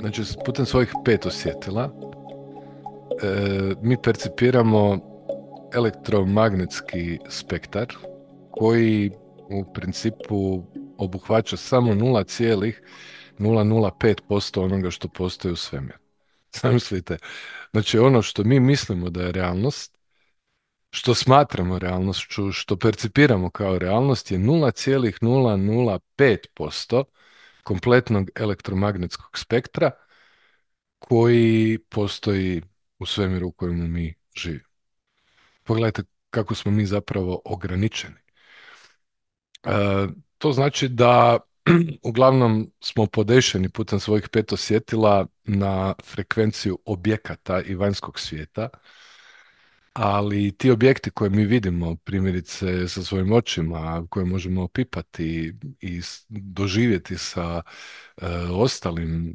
znači putem svojih pet osjetila, e, mi percipiramo elektromagnetski spektar koji u principu obuhvaća samo 0,005% onoga što postoji u svemiru. Zamislite, znači ono što mi mislimo da je realnost, što smatramo realnošću, što percipiramo kao realnost je 0,005% kompletnog elektromagnetskog spektra koji postoji u svemiru u kojemu mi živimo. Pogledajte kako smo mi zapravo ograničeni. E, to znači da uglavnom smo podešeni putem svojih pet osjetila na frekvenciju objekata i vanjskog svijeta, ali ti objekti koje mi vidimo, primjerice sa svojim očima, koje možemo opipati i doživjeti sa e, ostalim e,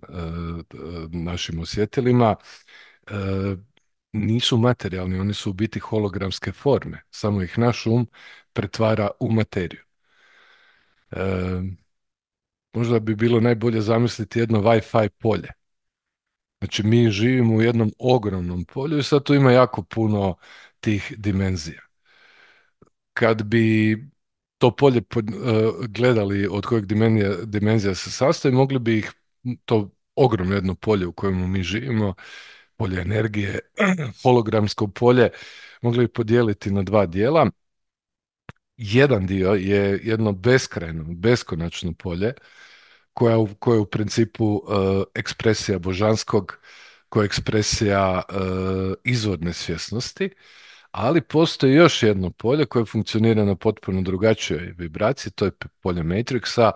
našim osjetilima, e, nisu materijalni, oni su u biti hologramske forme, samo ih naš um pretvara u materiju. Možda bi bilo najbolje zamisliti jedno Wi-Fi polje Znači mi živimo u jednom ogromnom polju i sad tu ima jako puno tih dimenzija. Kad bi to polje e, gledali od kojeg dimenzija, dimenzija se sastoji, mogli bi ih to ogromno jedno polje u kojem mi živimo, polje energije, hologramsko polje, mogli bi podijeliti na dva dijela. Jedan dio je jedno beskrajno, beskonačno polje koja, je u principu e, ekspresija božanskog, koja je ekspresija e, izvodne svjesnosti, ali postoji još jedno polje koje funkcionira na potpuno drugačijoj vibraciji, to je polje Matrixa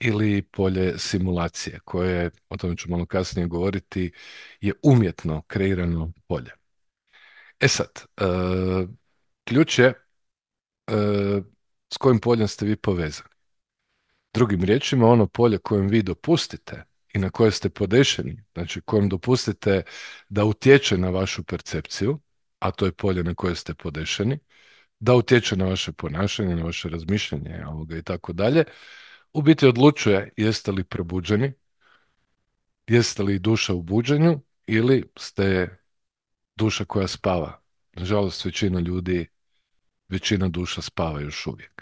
ili polje simulacije, koje, o tome ću malo kasnije govoriti, je umjetno kreirano polje. E sad, e, ključ je s kojim poljem ste vi povezani. Drugim riječima, ono polje kojem vi dopustite i na koje ste podešeni, znači kojem dopustite da utječe na vašu percepciju, a to je polje na koje ste podešeni, da utječe na vaše ponašanje, na vaše razmišljanje i tako dalje, u biti odlučuje jeste li probuđeni, jeste li duša u buđenju ili ste duša koja spava. Nažalost, većina ljudi, većina duša spava još uvijek.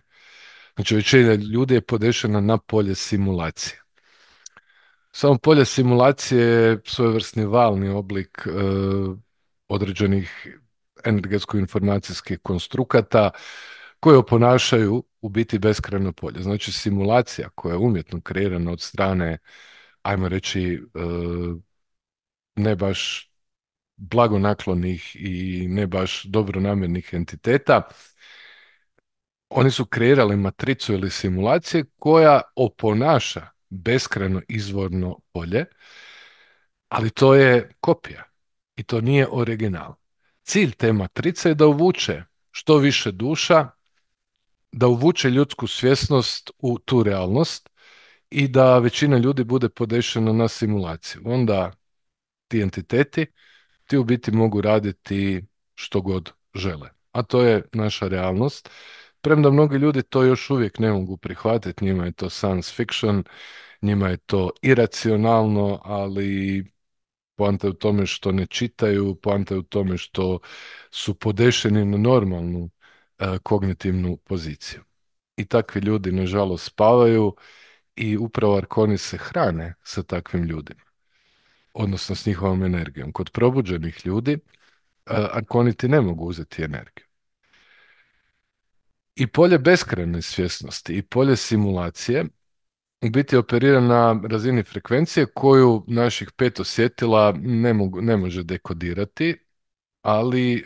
Znači većina ljudi je podešena na polje simulacije. Samo polje simulacije je svojevrsni valni oblik e, određenih energetsko-informacijskih konstrukata koje oponašaju u biti beskrajno polje. Znači simulacija koja je umjetno kreirana od strane, ajmo reći, e, ne baš blagonaklonih i ne baš dobronamjernih entiteta, oni su kreirali matricu ili simulacije koja oponaša beskreno izvorno polje, ali to je kopija i to nije original. Cilj te matrice je da uvuče što više duša, da uvuče ljudsku svjesnost u tu realnost i da većina ljudi bude podešena na simulaciju. Onda ti entiteti, ti u biti mogu raditi što god žele. A to je naša realnost Premda mnogi ljudi to još uvijek ne mogu prihvatiti, njima je to science fiction, njima je to iracionalno, ali poanta je u tome što ne čitaju, poanta je u tome što su podešeni na normalnu e, kognitivnu poziciju. I takvi ljudi, nažalost, spavaju i upravo arkoni se hrane sa takvim ljudima, odnosno s njihovom energijom. Kod probuđenih ljudi, e, arkoni ti ne mogu uzeti energiju i polje beskrajne svjesnosti i polje simulacije biti operira na razini frekvencije koju naših pet osjetila ne, mogu, ne može dekodirati, ali e,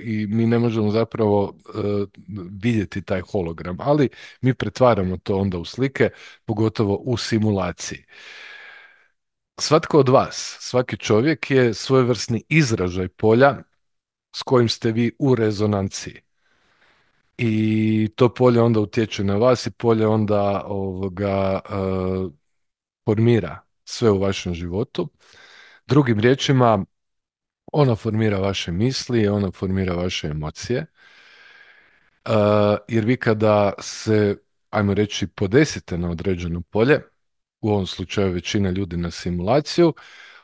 i mi ne možemo zapravo e, vidjeti taj hologram, ali mi pretvaramo to onda u slike, pogotovo u simulaciji. Svatko od vas, svaki čovjek je svojevrsni izražaj polja s kojim ste vi u rezonanciji i to polje onda utječe na vas i polje onda ovoga e, formira sve u vašem životu. Drugim riječima, ona formira vaše misli, ona formira vaše emocije. E, jer vi kada se, ajmo reći, podesite na određeno polje, u ovom slučaju većina ljudi na simulaciju,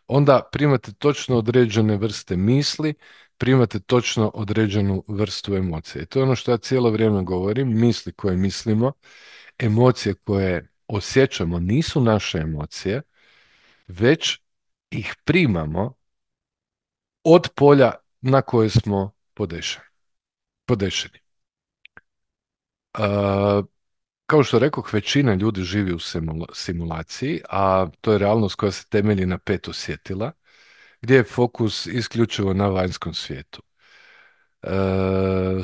onda primate točno određene vrste misli primate točno određenu vrstu emocije. to je ono što ja cijelo vrijeme govorim, misli koje mislimo, emocije koje osjećamo nisu naše emocije, već ih primamo od polja na koje smo podešeni. kao što rekoh, većina ljudi živi u simulaciji, a to je realnost koja se temelji na pet osjetila gdje je fokus isključivo na vanjskom svijetu. E,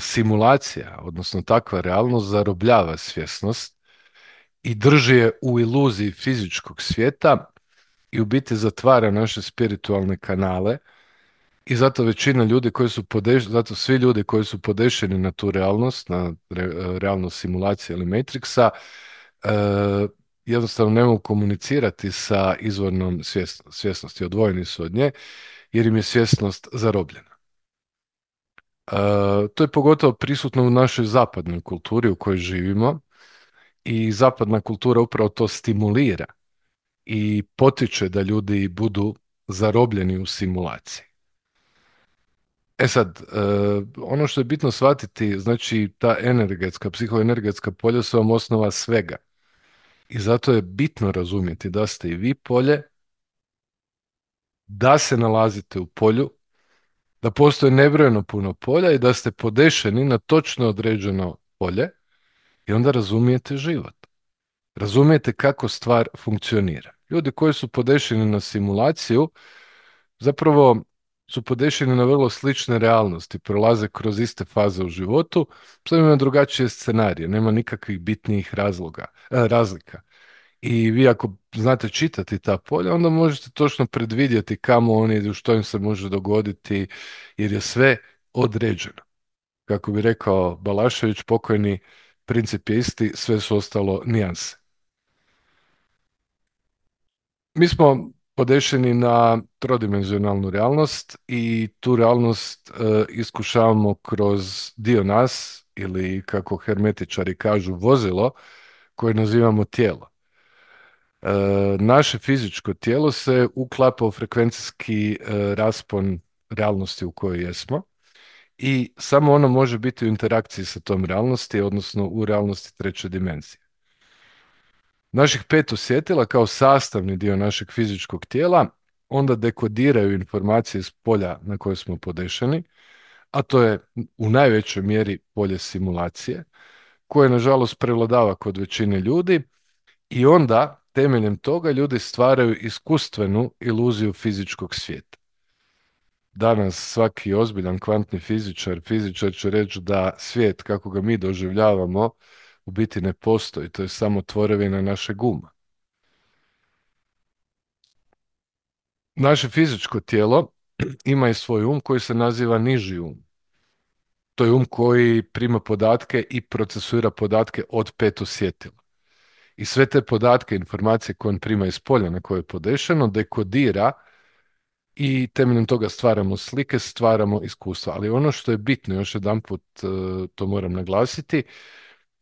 simulacija, odnosno takva realnost, zarobljava svjesnost i drži je u iluziji fizičkog svijeta i u biti zatvara naše spiritualne kanale i zato većina ljudi koji su zato svi ljudi koji su podešeni na tu realnost, na realnost simulacije ili Matrixa, e, jednostavno ne mogu komunicirati sa izvornom svjesnosti, odvojeni su od nje, jer im je svjesnost zarobljena. E, to je pogotovo prisutno u našoj zapadnoj kulturi u kojoj živimo i zapadna kultura upravo to stimulira i potiče da ljudi budu zarobljeni u simulaciji. E sad, e, ono što je bitno shvatiti, znači ta energetska, psihoenergetska polja su vam osnova svega i zato je bitno razumjeti da ste i vi polje, da se nalazite u polju, da postoje nebrojeno puno polja i da ste podešeni na točno određeno polje i onda razumijete život. Razumijete kako stvar funkcionira. Ljudi koji su podešeni na simulaciju zapravo su podešeni na vrlo slične realnosti, prolaze kroz iste faze u životu, sve ima drugačije scenarije, nema nikakvih bitnijih razloga, e, razlika. I vi ako znate čitati ta polja, onda možete točno predvidjeti kamo oni idu, što im se može dogoditi, jer je sve određeno. Kako bi rekao Balašević, pokojni princip je isti, sve su ostalo nijanse. Mi smo podešeni na trodimenzionalnu realnost i tu realnost e, iskušavamo kroz dio nas ili kako hermetičari kažu vozilo koje nazivamo tijelo. E, naše fizičko tijelo se uklapa u frekvencijski e, raspon realnosti u kojoj jesmo i samo ono može biti u interakciji sa tom realnosti, odnosno u realnosti treće dimenzije. Naših pet osjetila kao sastavni dio našeg fizičkog tijela onda dekodiraju informacije iz polja na koje smo podešeni, a to je u najvećoj mjeri polje simulacije, koje nažalost prevladava kod većine ljudi i onda temeljem toga ljudi stvaraju iskustvenu iluziju fizičkog svijeta. Danas svaki ozbiljan kvantni fizičar, fizičar će reći da svijet kako ga mi doživljavamo u biti ne postoji, to je samo tvorevina našeg uma. Naše fizičko tijelo ima i svoj um koji se naziva niži um. To je um koji prima podatke i procesuira podatke od pet osjetila. I sve te podatke, informacije koje on prima iz polja na koje je podešeno, dekodira i temeljem toga stvaramo slike, stvaramo iskustva. Ali ono što je bitno, još jedan put eh, to moram naglasiti,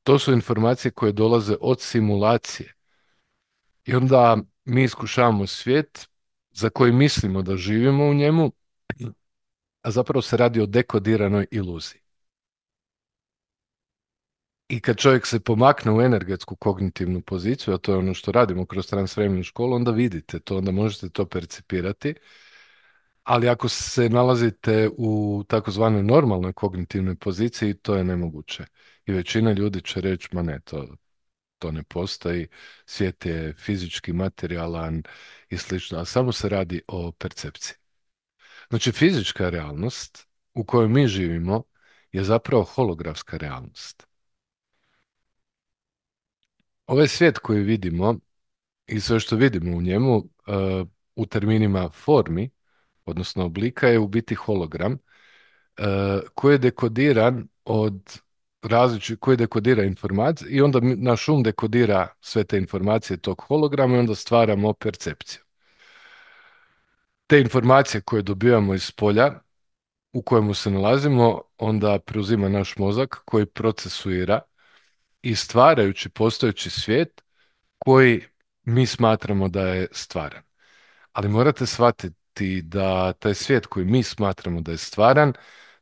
to su informacije koje dolaze od simulacije. I onda mi iskušavamo svijet za koji mislimo da živimo u njemu, a zapravo se radi o dekodiranoj iluziji. I kad čovjek se pomakne u energetsku kognitivnu poziciju, a to je ono što radimo kroz transvremenu školu, onda vidite to, onda možete to percipirati ali ako se nalazite u takozvanoj normalnoj kognitivnoj poziciji, to je nemoguće. I većina ljudi će reći, ma ne, to, to ne postoji, svijet je fizički materijalan i slično, a samo se radi o percepciji. Znači, fizička realnost u kojoj mi živimo je zapravo holografska realnost. Ovaj svijet koji vidimo i sve što vidimo u njemu eh, u terminima formi odnosno oblika je u biti hologram koji je dekodiran od različitih, koji dekodira informacije i onda naš um dekodira sve te informacije tog holograma i onda stvaramo percepciju. Te informacije koje dobivamo iz polja u kojemu se nalazimo, onda preuzima naš mozak koji procesuira i stvarajući postojeći svijet koji mi smatramo da je stvaran. Ali morate shvatiti ti da taj svijet koji mi smatramo da je stvaran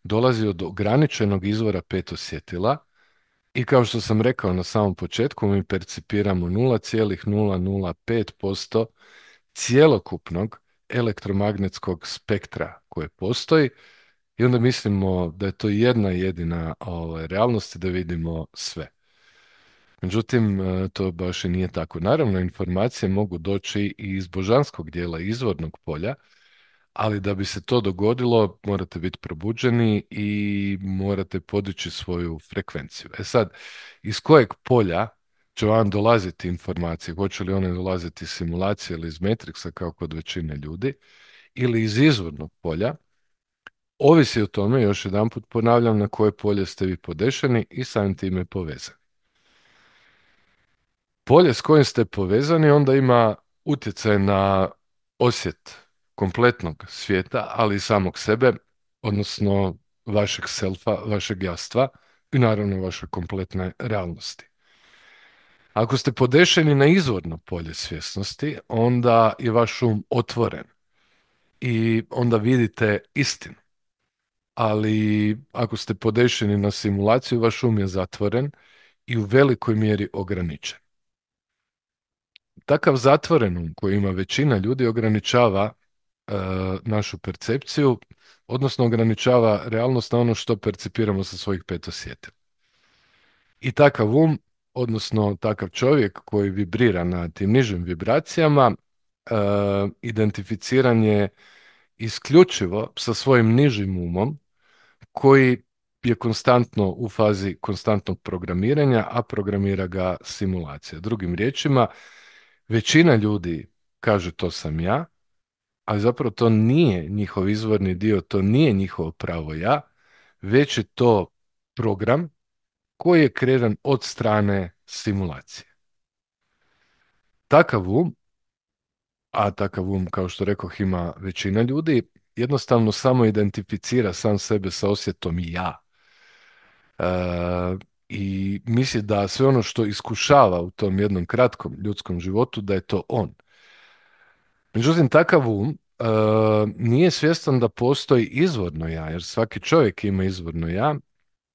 dolazi od ograničenog izvora pet osjetila i kao što sam rekao na samom početku mi percipiramo 0,005% cjelokupnog elektromagnetskog spektra koje postoji i onda mislimo da je to jedna jedina ovaj, realnost i da vidimo sve. Međutim, e, to baš i nije tako. Naravno, informacije mogu doći i iz božanskog dijela izvornog polja, ali da bi se to dogodilo morate biti probuđeni i morate podići svoju frekvenciju. E sad, iz kojeg polja će vam dolaziti informacije, hoće li one dolaziti iz simulacije ili iz metriksa, kao kod većine ljudi, ili iz izvornog polja, ovisi o tome, još jedan put ponavljam, na koje polje ste vi podešeni i samim time povezani. Polje s kojim ste povezani onda ima utjecaj na osjet kompletnog svijeta, ali i samog sebe, odnosno vašeg selfa, vašeg jastva i naravno vaše kompletne realnosti. Ako ste podešeni na izvorno polje svjesnosti, onda je vaš um otvoren i onda vidite istinu. Ali ako ste podešeni na simulaciju, vaš um je zatvoren i u velikoj mjeri ograničen. Takav zatvoren um koji ima većina ljudi ograničava E, našu percepciju, odnosno ograničava realnost na ono što percipiramo sa svojih pet osjeta. I takav um, odnosno takav čovjek koji vibrira na tim nižim vibracijama, e, identificiran je isključivo sa svojim nižim umom koji je konstantno u fazi konstantnog programiranja, a programira ga simulacija. Drugim riječima, većina ljudi kaže to sam ja, ali zapravo to nije njihov izvorni dio, to nije njihovo pravo ja, već je to program koji je kreiran od strane simulacije. Takav um, a takav um, kao što rekoh, ima većina ljudi, jednostavno samo identificira sam sebe sa osjetom ja. E, I misli da sve ono što iskušava u tom jednom kratkom ljudskom životu, da je to on. Međutim, takav um E, nije svjestan da postoji izvorno ja, jer svaki čovjek ima izvorno ja,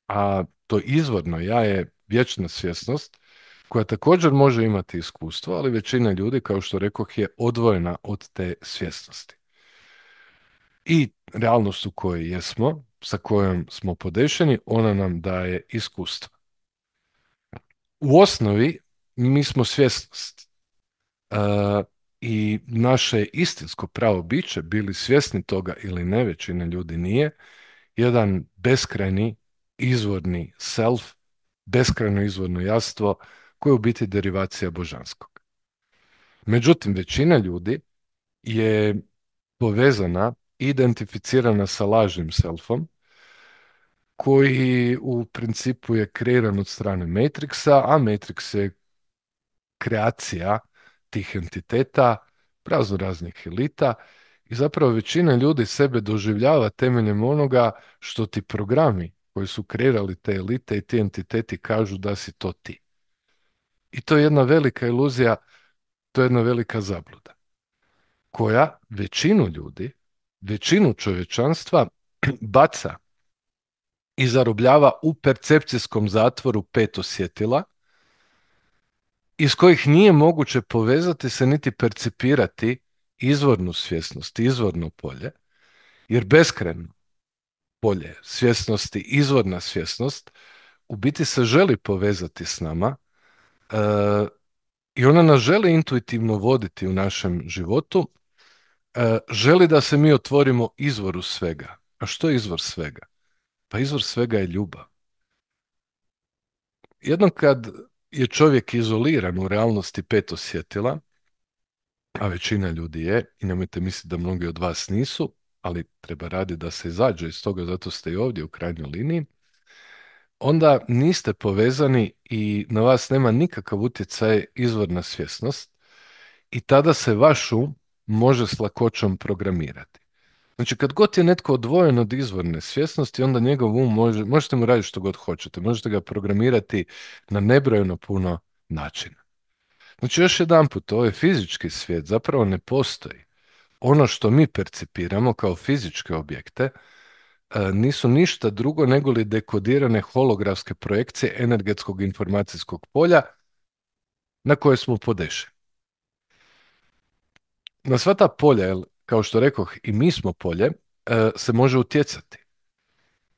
a to izvorno ja je vječna svjesnost koja također može imati iskustvo, ali većina ljudi, kao što rekoh, je odvojena od te svjesnosti. I realnost u kojoj jesmo, sa kojom smo podešeni, ona nam daje iskustvo. U osnovi mi smo svjesnost. E, i naše istinsko pravo biće, bili svjesni toga ili ne, većina ljudi nije, jedan beskrajni izvorni self, beskrajno izvorno jastvo koje je u biti derivacija božanskog. Međutim, većina ljudi je povezana, identificirana sa lažnim selfom, koji u principu je kreiran od strane Matrixa, a Matrix je kreacija tih entiteta, razno raznih elita i zapravo većina ljudi sebe doživljava temeljem onoga što ti programi koji su kreirali te elite i ti entiteti kažu da si to ti. I to je jedna velika iluzija, to je jedna velika zabluda koja većinu ljudi, većinu čovječanstva baca i zarobljava u percepcijskom zatvoru pet osjetila – iz kojih nije moguće povezati se niti percipirati izvornu svjesnost, izvorno polje, jer beskrajno polje svjesnosti, izvorna svjesnost, u biti se želi povezati s nama eh, i ona nas želi intuitivno voditi u našem životu, eh, želi da se mi otvorimo izvoru svega. A što je izvor svega? Pa izvor svega je ljubav. Jednom kad je čovjek izoliran u realnosti pet osjetila, a većina ljudi je, i nemojte misliti da mnogi od vas nisu, ali treba raditi da se izađe iz toga, zato ste i ovdje u krajnjoj liniji, onda niste povezani i na vas nema nikakav utjecaj izvorna svjesnost i tada se vaš um može s lakoćom programirati. Znači kad god je netko odvojen od izvorne svjesnosti, onda njegov um može, možete mu raditi što god hoćete, možete ga programirati na nebrojeno puno načina. Znači još jedan put, ovaj fizički svijet zapravo ne postoji. Ono što mi percipiramo kao fizičke objekte e, nisu ništa drugo nego li dekodirane holografske projekcije energetskog informacijskog polja na koje smo podešeni. Na sva ta polja, kao što rekoh, i mi smo polje, e, se može utjecati.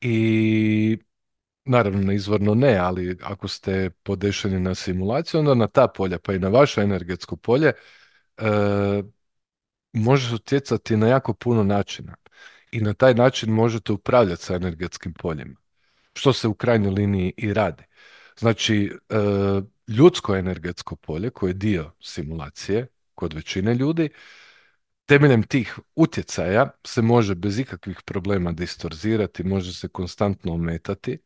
I naravno izvorno ne, ali ako ste podešeni na simulaciju, onda na ta polja, pa i na vaše energetsko polje, e, može se utjecati na jako puno načina. I na taj način možete upravljati sa energetskim poljima. Što se u krajnjoj liniji i radi. Znači, e, ljudsko energetsko polje, koje je dio simulacije kod većine ljudi, temeljem tih utjecaja se može bez ikakvih problema distorzirati, može se konstantno ometati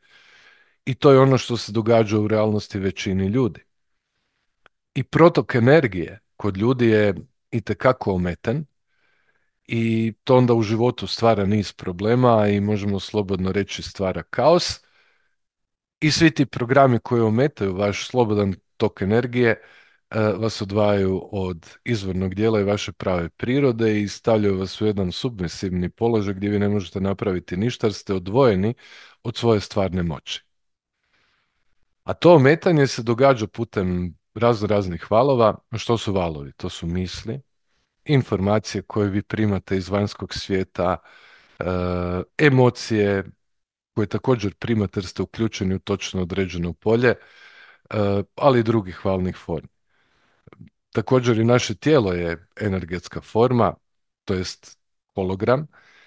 i to je ono što se događa u realnosti većini ljudi. I protok energije kod ljudi je itekako ometen i to onda u životu stvara niz problema i možemo slobodno reći stvara kaos i svi ti programi koji ometaju vaš slobodan tok energije E, vas odvajaju od izvornog dijela i vaše prave prirode i stavljaju vas u jedan submisivni položaj gdje vi ne možete napraviti ništa jer ste odvojeni od svoje stvarne moći. A to ometanje se događa putem razno raznih valova. Što su valovi? To su misli, informacije koje vi primate iz vanjskog svijeta, e, emocije koje također primate jer ste uključeni u točno određeno polje, e, ali i drugih valnih formi. Također i naše tijelo je energetska forma, to jest hologram,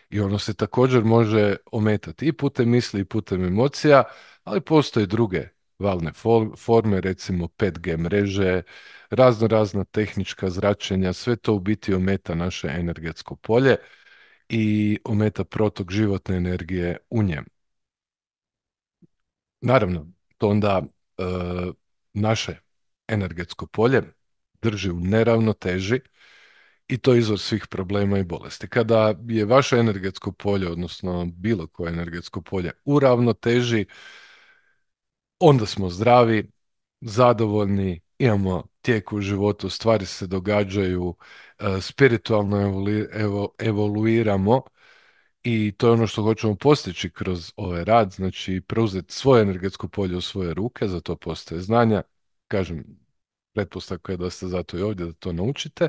i ono se također može ometati i putem misli i putem emocija, ali postoje druge valne forme, recimo 5G mreže, razno razna tehnička zračenja, sve to u biti ometa naše energetsko polje i ometa protok životne energije u njem. Naravno, to onda e, naše energetsko polje drži u neravnoteži i to je izvor svih problema i bolesti. Kada je vaše energetsko polje, odnosno bilo koje energetsko polje u ravnoteži, onda smo zdravi, zadovoljni, imamo tijek u životu, stvari se događaju, e, spiritualno evoluiramo i to je ono što hoćemo postići kroz ovaj rad, znači preuzeti svoje energetsko polje u svoje ruke, za to postoje znanja, kažem, pretpostavka je da ste zato i ovdje da to naučite,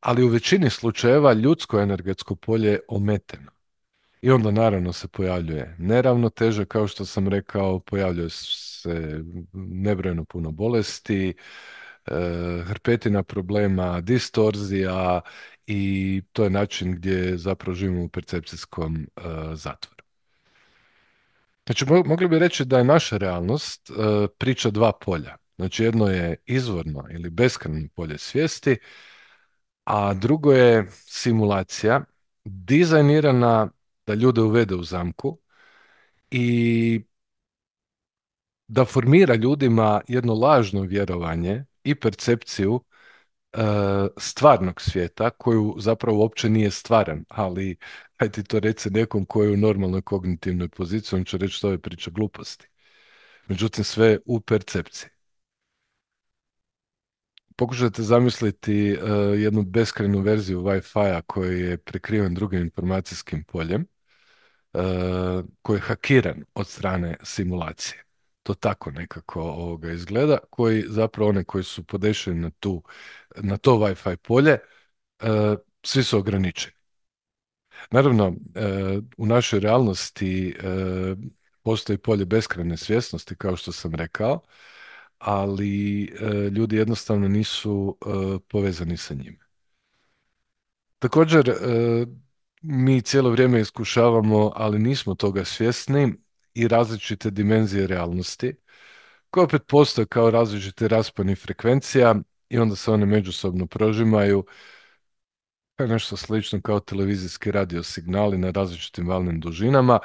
ali u većini slučajeva ljudsko energetsko polje je ometeno. I onda naravno se pojavljuje teže, kao što sam rekao, pojavljuje se nebrojeno puno bolesti, e, hrpetina problema, distorzija i to je način gdje zapravo živimo u percepcijskom e, zatvoru. Znači, mogli bi reći da je naša realnost e, priča dva polja. Znači jedno je izvorno ili beskreno polje svijesti, a drugo je simulacija dizajnirana da ljude uvede u zamku i da formira ljudima jedno lažno vjerovanje i percepciju e, stvarnog svijeta koju zapravo uopće nije stvaran, ali aj ti to reci nekom koji je u normalnoj kognitivnoj poziciji, on će reći što je priča gluposti. Međutim, sve u percepciji pokušajte zamisliti e, jednu beskrenu verziju Wi-Fi-a koji je prekriven drugim informacijskim poljem, uh, koji je hakiran od strane simulacije. To tako nekako ovoga izgleda, koji zapravo one koji su podešeni na, tu, na to Wi-Fi polje, uh, svi su ograničeni. Naravno, u našoj realnosti postoji polje beskrajne svjesnosti, kao što sam rekao, ali eh, ljudi jednostavno nisu eh, povezani sa njime. Također, eh, mi cijelo vrijeme iskušavamo, ali nismo toga svjesni, i različite dimenzije realnosti, koje opet postoje kao različite rasponi frekvencija i onda se one međusobno prožimaju, nešto slično kao televizijski radiosignali na različitim valnim dužinama,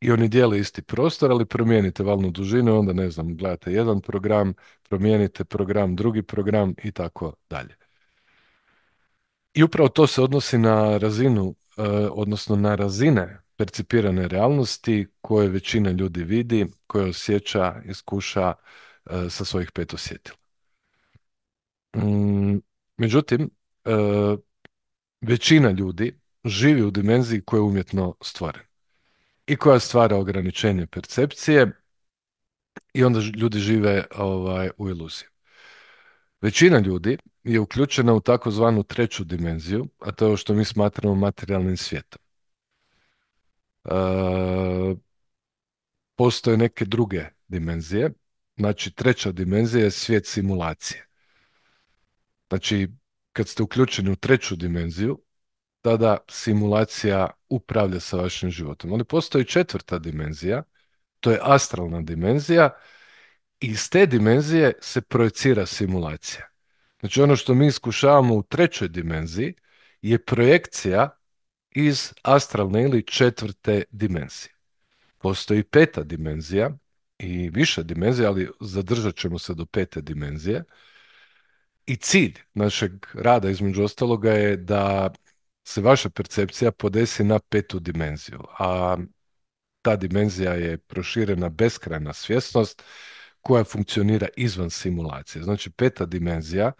i oni dijele isti prostor, ali promijenite valnu dužinu, onda ne znam, gledate jedan program, promijenite program, drugi program i tako dalje. I upravo to se odnosi na razinu, e, odnosno na razine percipirane realnosti koje većina ljudi vidi, koje osjeća, iskuša e, sa svojih pet osjetila. Mm, međutim, e, većina ljudi živi u dimenziji koja je umjetno stvorena i koja stvara ograničenje percepcije i onda ljudi žive ovaj, u iluziji. Većina ljudi je uključena u takozvanu treću dimenziju, a to je ovo što mi smatramo materijalnim svijetom. E, postoje neke druge dimenzije, znači treća dimenzija je svijet simulacije. Znači, kad ste uključeni u treću dimenziju, tada simulacija upravlja sa vašim životom. Ali postoji četvrta dimenzija, to je astralna dimenzija i iz te dimenzije se projecira simulacija. Znači ono što mi iskušavamo u trećoj dimenziji je projekcija iz astralne ili četvrte dimenzije. Postoji peta dimenzija i više dimenzija, ali zadržat ćemo se do pete dimenzije. I cilj našeg rada između ostaloga je da se vaša percepcija podesi na petu dimenziju, a ta dimenzija je proširena beskrajna svjesnost koja funkcionira izvan simulacije. Znači peta dimenzija,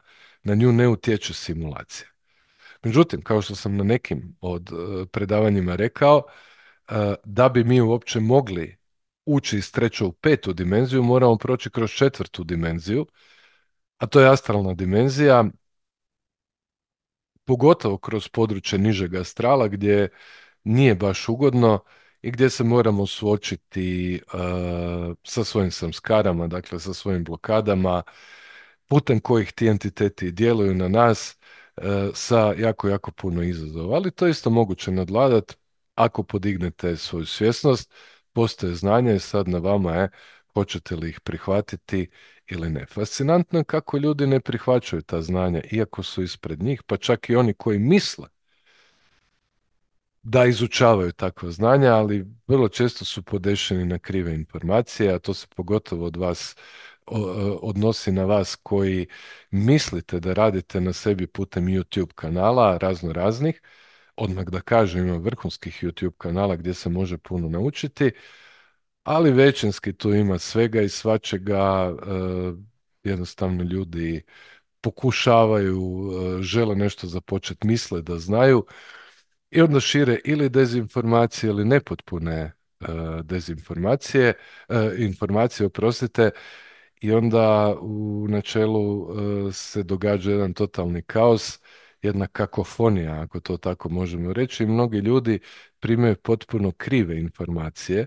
na nju ne utječe simulacija. Međutim, kao što sam na nekim od e, predavanjima rekao, e, da bi mi uopće mogli ući iz treće u petu dimenziju, moramo proći kroz četvrtu dimenziju, a to je astralna dimenzija pogotovo kroz područje nižeg astrala gdje nije baš ugodno i gdje se moramo suočiti e, sa svojim samskarama, dakle sa svojim blokadama, putem kojih ti entiteti djeluju na nas e, sa jako, jako puno izazova. Ali to je isto moguće nadvladati ako podignete svoju svjesnost, postoje znanje i sad na vama je hoćete li ih prihvatiti ili ne. Fascinantno je kako ljudi ne prihvaćaju ta znanja, iako su ispred njih, pa čak i oni koji misle da izučavaju takva znanja, ali vrlo često su podešeni na krive informacije, a to se pogotovo od vas odnosi na vas koji mislite da radite na sebi putem YouTube kanala, razno raznih, odmah da kažem ima vrhunskih YouTube kanala gdje se može puno naučiti, ali većinski tu ima svega i svačega, e, jednostavno ljudi pokušavaju, e, žele nešto započeti, misle da znaju i onda šire ili dezinformacije ili nepotpune e, dezinformacije, informacije, oprostite, i onda u načelu se događa jedan totalni kaos, jedna kakofonija, ako to tako možemo reći, i mnogi ljudi primaju potpuno krive informacije,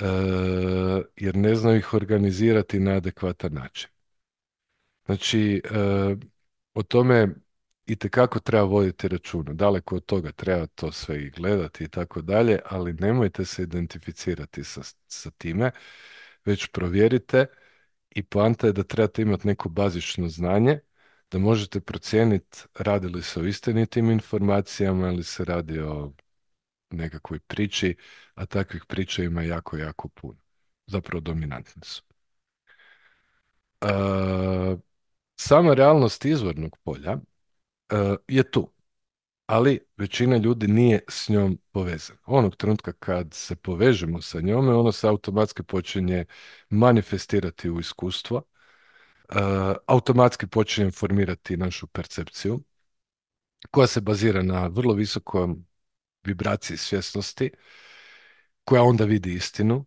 Eh, jer ne znaju ih organizirati na adekvatan način. Znači, eh, o tome i kako treba voditi računa. Daleko od toga treba to sve i gledati i tako dalje, ali nemojte se identificirati sa, sa time, već provjerite i poanta je da trebate imati neko bazično znanje da možete procijeniti radi li se o istinitim informacijama ili se radi o nekakvoj priči, a takvih priča ima jako, jako puno. Zapravo dominantni su. E, sama realnost izvornog polja e, je tu, ali većina ljudi nije s njom povezana. Onog trenutka kad se povežemo sa njome, ono se automatski počinje manifestirati u iskustvo, e, automatski počinje formirati našu percepciju, koja se bazira na vrlo visokom vibraciji svjesnosti koja onda vidi istinu,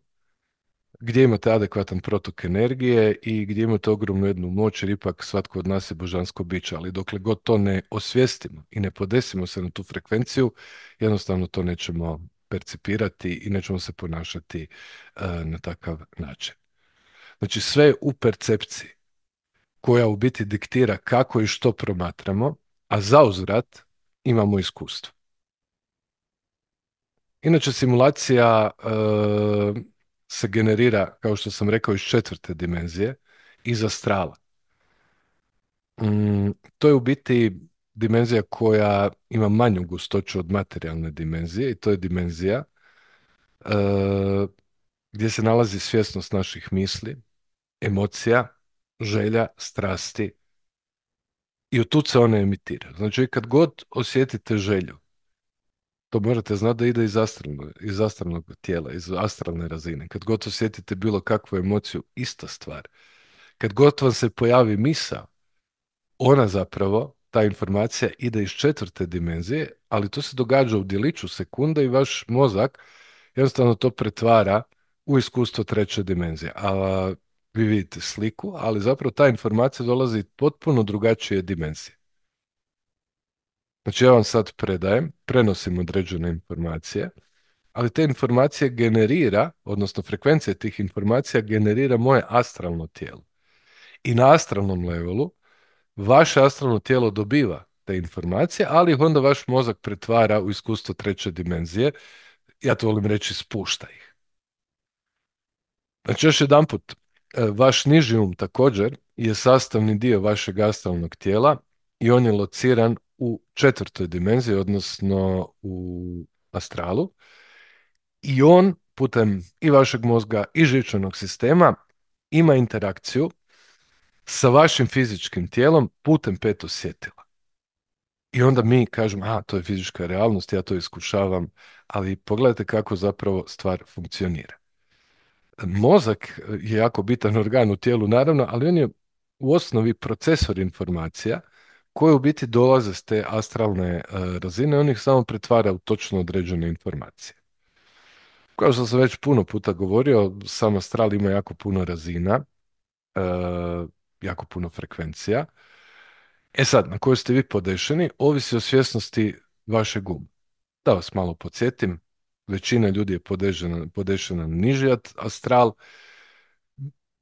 gdje imate adekvatan protok energije i gdje imate ogromnu jednu moć jer ipak svatko od nas je božansko biće, ali dokle god to ne osvijestimo i ne podesimo se na tu frekvenciju, jednostavno to nećemo percipirati i nećemo se ponašati e, na takav način. Znači sve je u percepciji koja u biti diktira kako i što promatramo, a za zauzvrat imamo iskustvo. Inače, simulacija e, se generira, kao što sam rekao, iz četvrte dimenzije, iz astrala. Mm, to je u biti dimenzija koja ima manju gustoću od materijalne dimenzije i to je dimenzija e, gdje se nalazi svjesnost naših misli, emocija, želja, strasti i od tu se one emitiraju. Znači, kad god osjetite želju, to morate znati da ide iz, astralno, iz astralnog tijela, iz astralne razine. Kad god osjetite bilo kakvu emociju, ista stvar. Kad god vam se pojavi misa, ona zapravo, ta informacija ide iz četvrte dimenzije, ali to se događa u djeliću sekunda i vaš mozak jednostavno to pretvara u iskustvo treće dimenzije. A vi vidite sliku, ali zapravo ta informacija dolazi potpuno drugačije dimenzije. Znači ja vam sad predajem, prenosim određene informacije, ali te informacije generira, odnosno frekvencije tih informacija generira moje astralno tijelo. I na astralnom levelu vaše astralno tijelo dobiva te informacije, ali ih onda vaš mozak pretvara u iskustvo treće dimenzije. Ja to volim reći, spušta ih. Znači još jedan put, e, vaš niži um također je sastavni dio vašeg astralnog tijela i on je lociran u četvrtoj dimenziji, odnosno u astralu. I on putem i vašeg mozga i živčanog sistema ima interakciju sa vašim fizičkim tijelom putem pet osjetila. I onda mi kažemo, a, to je fizička realnost, ja to iskušavam, ali pogledajte kako zapravo stvar funkcionira. Mozak je jako bitan organ u tijelu, naravno, ali on je u osnovi procesor informacija koje u biti dolaze s te astralne e, razine, on ih samo pretvara u točno određene informacije. Kao što sam već puno puta govorio, sam astral ima jako puno razina, e, jako puno frekvencija. E sad, na kojoj ste vi podešeni, ovisi o svjesnosti vaše guma. Da vas malo podsjetim, većina ljudi je podešena, podešena na niži astral,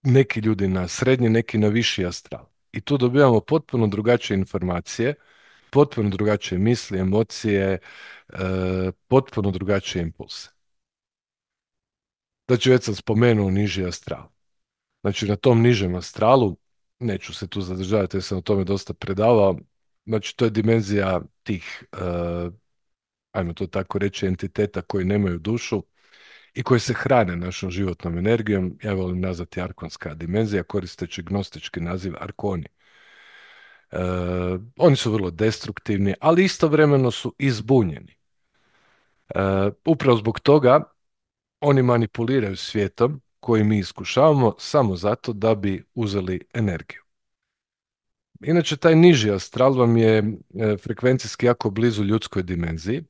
neki ljudi na srednji, neki na viši astral i tu dobivamo potpuno drugačije informacije, potpuno drugačije misli, emocije, e, potpuno drugačije impulse. Znači, već sam spomenuo niži astral. Znači, na tom nižem astralu, neću se tu zadržavati jer sam o tome dosta predavao, znači, to je dimenzija tih, e, ajmo to tako reći, entiteta koji nemaju dušu, i koje se hrane našom životnom energijom, ja volim nazvati arkonska dimenzija, koristeći gnostički naziv arkoni. E, oni su vrlo destruktivni, ali istovremeno su izbunjeni. E, upravo zbog toga oni manipuliraju svijetom koji mi iskušavamo samo zato da bi uzeli energiju. Inače, taj niži astral vam je e, frekvencijski jako blizu ljudskoj dimenziji,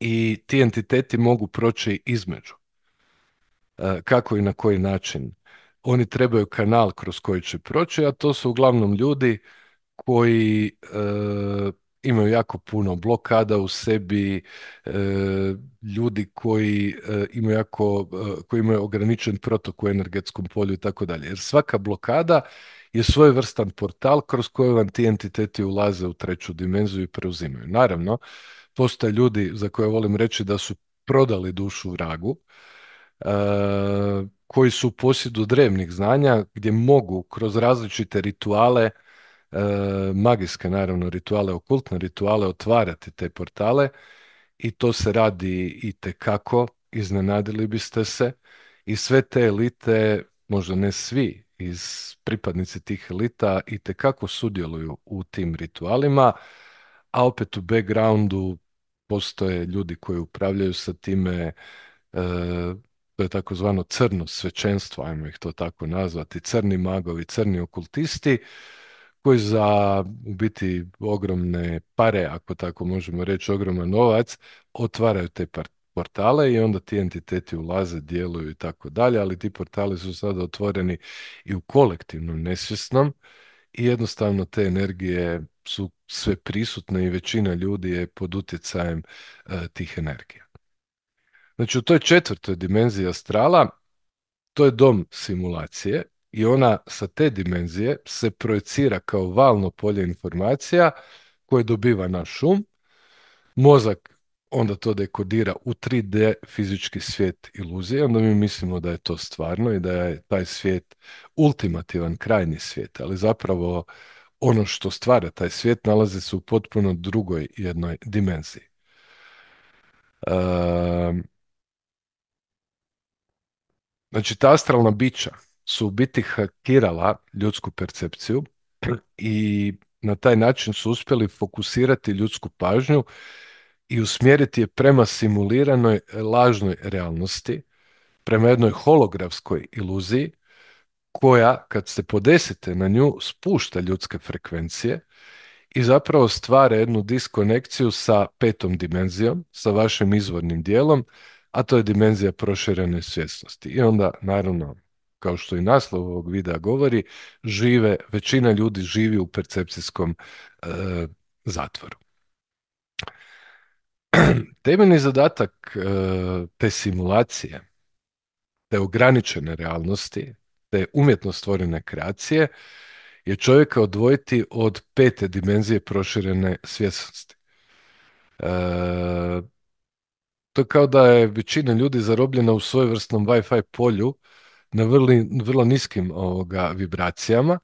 i ti entiteti mogu proći između. E, kako i na koji način? Oni trebaju kanal kroz koji će proći, a to su uglavnom ljudi koji e, imaju jako puno blokada u sebi, e, ljudi koji imaju jako, koji imaju ograničen protok u energetskom polju i tako dalje. Jer svaka blokada je svojevrstan portal kroz koji vam ti entiteti ulaze u treću dimenziju i preuzimaju. Naravno, postoje ljudi za koje volim reći da su prodali dušu vragu, e, koji su u posjedu drevnih znanja gdje mogu kroz različite rituale, e, magijske naravno rituale, okultne rituale otvarati te portale i to se radi i tekako, iznenadili biste se i sve te elite, možda ne svi iz pripadnici tih elita i tekako sudjeluju u tim ritualima, a opet u backgroundu postoje ljudi koji upravljaju sa time, e, to je takozvano crno svećenstvo, ajmo ih to tako nazvati, crni magovi, crni okultisti, koji za u biti ogromne pare, ako tako možemo reći, ogroman novac, otvaraju te portale i onda ti entiteti ulaze, djeluju i tako dalje, ali ti portali su sada otvoreni i u kolektivnom nesvjesnom, i jednostavno te energije su sve prisutne i većina ljudi je pod utjecajem e, tih energija. Znači u toj četvrtoj dimenziji astrala to je dom simulacije i ona sa te dimenzije se projecira kao valno polje informacija koje dobiva naš um. Mozak onda to dekodira u 3D fizički svijet iluzije, onda mi mislimo da je to stvarno i da je taj svijet ultimativan, krajni svijet, ali zapravo ono što stvara taj svijet nalazi se u potpuno drugoj jednoj dimenziji. Ehm, znači, ta astralna bića su u biti hakirala ljudsku percepciju i na taj način su uspjeli fokusirati ljudsku pažnju i usmjeriti je prema simuliranoj e, lažnoj realnosti, prema jednoj holografskoj iluziji koja, kad se podesite na nju, spušta ljudske frekvencije i zapravo stvara jednu diskonekciju sa petom dimenzijom, sa vašim izvornim dijelom, a to je dimenzija proširene svjesnosti. I onda, naravno, kao što i naslov ovog videa govori, žive, većina ljudi živi u percepcijskom e, zatvoru. Temeljni zadatak e, te simulacije, te ograničene realnosti, te umjetno stvorene kreacije je čovjeka odvojiti od pete dimenzije proširene svjesnosti. E, to je kao da je većina ljudi zarobljena u svojevrsnom Wi-Fi polju na vrlo niskim vibracijama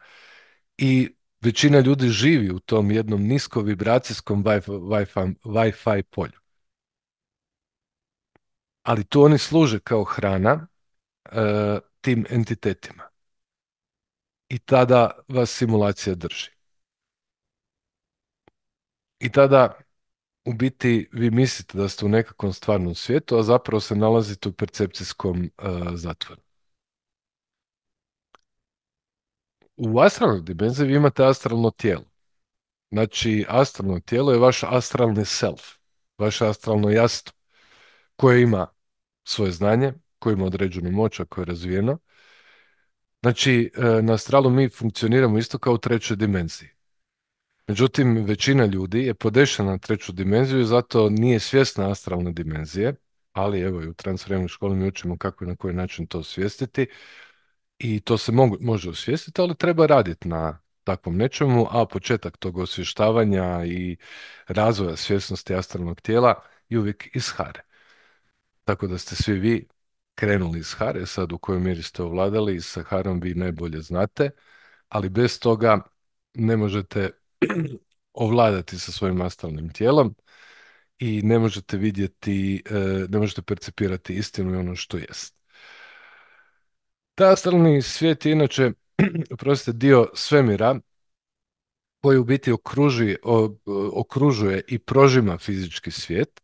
i većina ljudi živi u tom jednom nisko vibracijskom Wi-Fi polju ali tu oni služe kao hrana e, tim entitetima. I tada vas simulacija drži. I tada u biti vi mislite da ste u nekakvom stvarnom svijetu, a zapravo se nalazite u percepcijskom e, zatvoru. U astralnoj dimenziji vi imate astralno tijelo. Znači, astralno tijelo je vaš astralni self, vaše astralno jasno koje ima svoje znanje, koje ima određenu moć, a koje je razvijeno. Znači, e, na astralu mi funkcioniramo isto kao u trećoj dimenziji. Međutim, većina ljudi je podešena na treću dimenziju i zato nije svjesna astralne dimenzije, ali evo i u transferivnoj školi mi učimo kako i na koji način to osvijestiti i to se može osvijestiti, ali treba raditi na takvom nečemu, a početak tog osvještavanja i razvoja svjesnosti astralnog tijela je uvijek iz hare. Tako da ste svi vi krenuli iz Hare, sad u kojoj mjeri ste ovladali i sa Harom vi najbolje znate, ali bez toga ne možete ovladati sa svojim astralnim tijelom i ne možete vidjeti, e, ne možete percepirati istinu i ono što jest. Ta astralni svijet je inače prostite dio svemira koji u biti okruži, okružuje i prožima fizički svijet,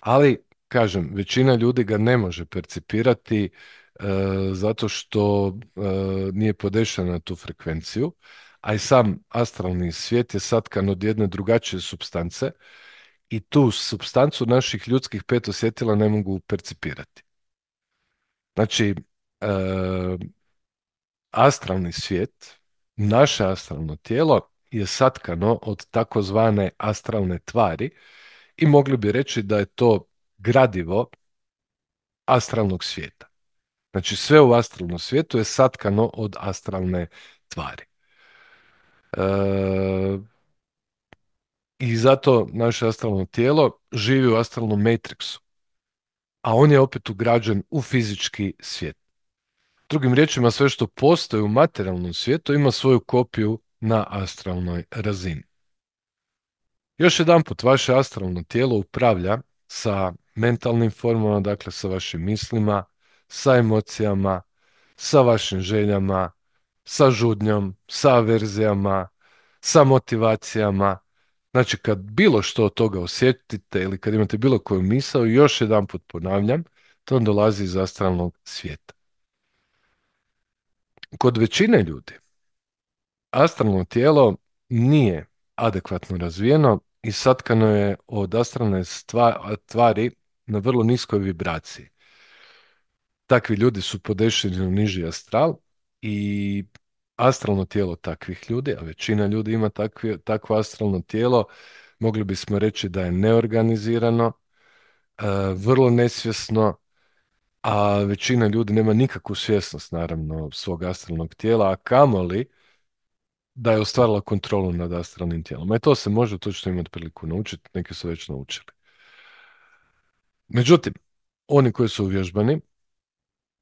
ali kažem, većina ljudi ga ne može percipirati e, zato što e, nije podešena na tu frekvenciju, a i sam astralni svijet je satkan od jedne drugačije substance i tu substancu naših ljudskih pet osjetila ne mogu percipirati. Znači, e, astralni svijet, naše astralno tijelo je satkano od takozvane astralne tvari i mogli bi reći da je to gradivo astralnog svijeta. Znači sve u astralnom svijetu je satkano od astralne tvari. E, I zato naše astralno tijelo živi u astralnom matriksu, a on je opet ugrađen u fizički svijet. Drugim riječima, sve što postoji u materijalnom svijetu ima svoju kopiju na astralnoj razini. Još jedan put, vaše astralno tijelo upravlja sa mentalnim formama, dakle sa vašim mislima, sa emocijama, sa vašim željama, sa žudnjom, sa verzijama, sa motivacijama. Znači kad bilo što od toga osjetite ili kad imate bilo koju misao, još jedan put ponavljam, to vam dolazi iz astralnog svijeta. Kod većine ljudi astralno tijelo nije adekvatno razvijeno i satkano je od astralne stvari na vrlo niskoj vibraciji. Takvi ljudi su podešeni u niži astral i astralno tijelo takvih ljudi, a većina ljudi ima takvo astralno tijelo, mogli bismo reći da je neorganizirano, e, vrlo nesvjesno, a većina ljudi nema nikakvu svjesnost naravno svog astralnog tijela, a kamoli da je ostvarila kontrolu nad astralnim tijelom. E to se može točno imati priliku naučiti, neki su već naučili. Međutim, oni koji su uvježbani,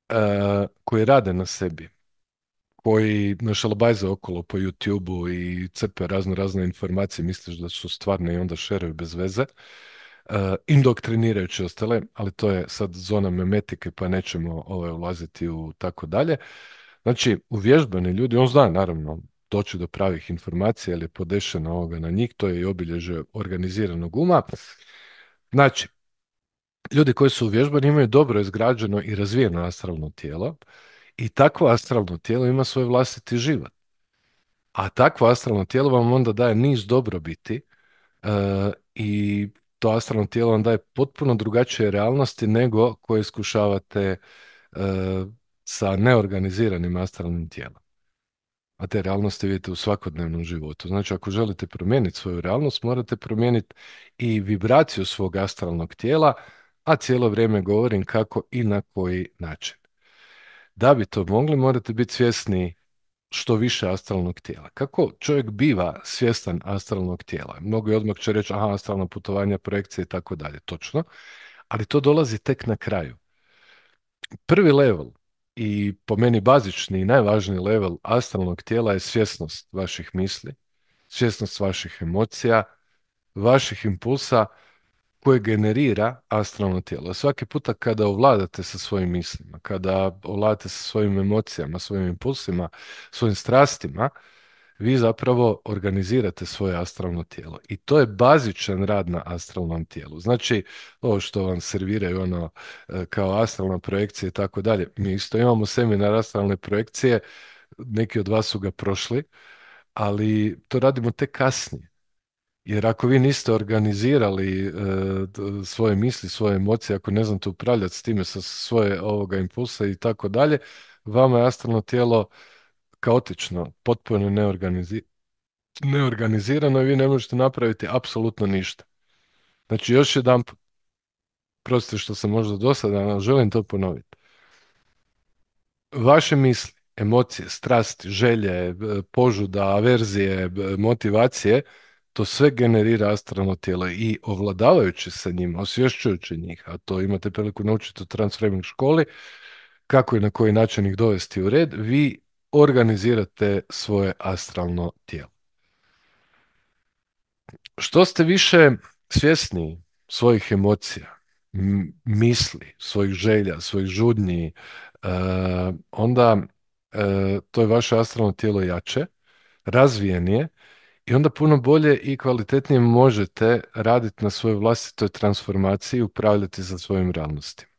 e, koji rade na sebi, koji našalabajze okolo po youtube i crpe razno razne informacije, misliš da su stvarne i onda šeraju bez veze, uh, indoktrinirajući ostale, ali to je sad zona memetike pa nećemo ovaj, ulaziti u tako dalje. Znači, uvježbani ljudi, on zna naravno doći do pravih informacija ili podešeno ovoga na njih, to je i obilježje organiziranog uma. Znači, ljudi koji su uvježbani imaju dobro izgrađeno i razvijeno astralno tijelo i takvo astralno tijelo ima svoj vlastiti život. A takvo astralno tijelo vam onda daje niz dobrobiti e, i to astralno tijelo vam daje potpuno drugačije realnosti nego koje iskušavate e, sa neorganiziranim astralnim tijelom. A te realnosti vidite u svakodnevnom životu. Znači, ako želite promijeniti svoju realnost, morate promijeniti i vibraciju svog astralnog tijela, a cijelo vrijeme govorim kako i na koji način. Da bi to mogli, morate biti svjesni što više astralnog tijela. Kako čovjek biva svjestan astralnog tijela? Mnogo je odmah će reći, aha, astralna putovanja, projekcije i tako dalje, točno. Ali to dolazi tek na kraju. Prvi level i po meni bazični i najvažniji level astralnog tijela je svjesnost vaših misli, svjesnost vaših emocija, vaših impulsa, koje generira astralno tijelo. Svaki puta kada ovladate sa svojim mislima, kada ovladate sa svojim emocijama, svojim impulsima, svojim strastima, vi zapravo organizirate svoje astralno tijelo. I to je bazičan rad na astralnom tijelu. Znači, ovo što vam serviraju ono e, kao astralna projekcija i tako dalje. Mi isto imamo seminar astralne projekcije, neki od vas su ga prošli, ali to radimo tek kasnije. Jer ako vi niste organizirali e, svoje misli, svoje emocije, ako ne znate upravljati s time sa svoje ovoga impulsa i tako dalje, vama je astralno tijelo kaotično, potpuno neorganizirano i vi ne možete napraviti apsolutno ništa. Znači još jedan prostite što sam možda dosadan, ali želim to ponoviti. Vaše misli, emocije, strasti, želje, e, požuda, averzije, e, motivacije to sve generira astralno tijelo i ovladavajući se njima, osvješćujući njih, a to imate priliku naučiti u Transframing školi, kako i na koji način ih dovesti u red, vi organizirate svoje astralno tijelo. Što ste više svjesni svojih emocija, misli, svojih želja, svojih žudnji, e, onda e, to je vaše astralno tijelo jače, razvijenije i onda puno bolje i kvalitetnije možete raditi na svojoj vlastitoj transformaciji i upravljati sa svojim realnostima.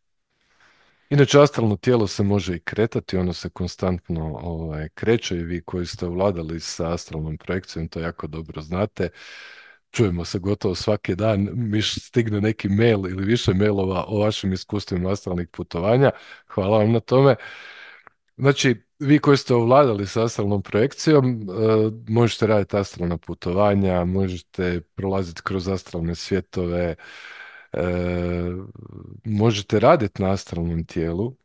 Inače, astralno tijelo se može i kretati, ono se konstantno ovaj, kreće i vi koji ste ovladali sa astralnom projekcijom to jako dobro znate. Čujemo se gotovo svaki dan, mi stigne neki mail ili više mailova o vašim iskustvima astralnih putovanja. Hvala vam na tome. Znači, vi koji ste ovladali s astralnom projekcijom, e, možete raditi astralna putovanja, možete prolaziti kroz astralne svjetove, e, možete raditi na astralnom tijelu,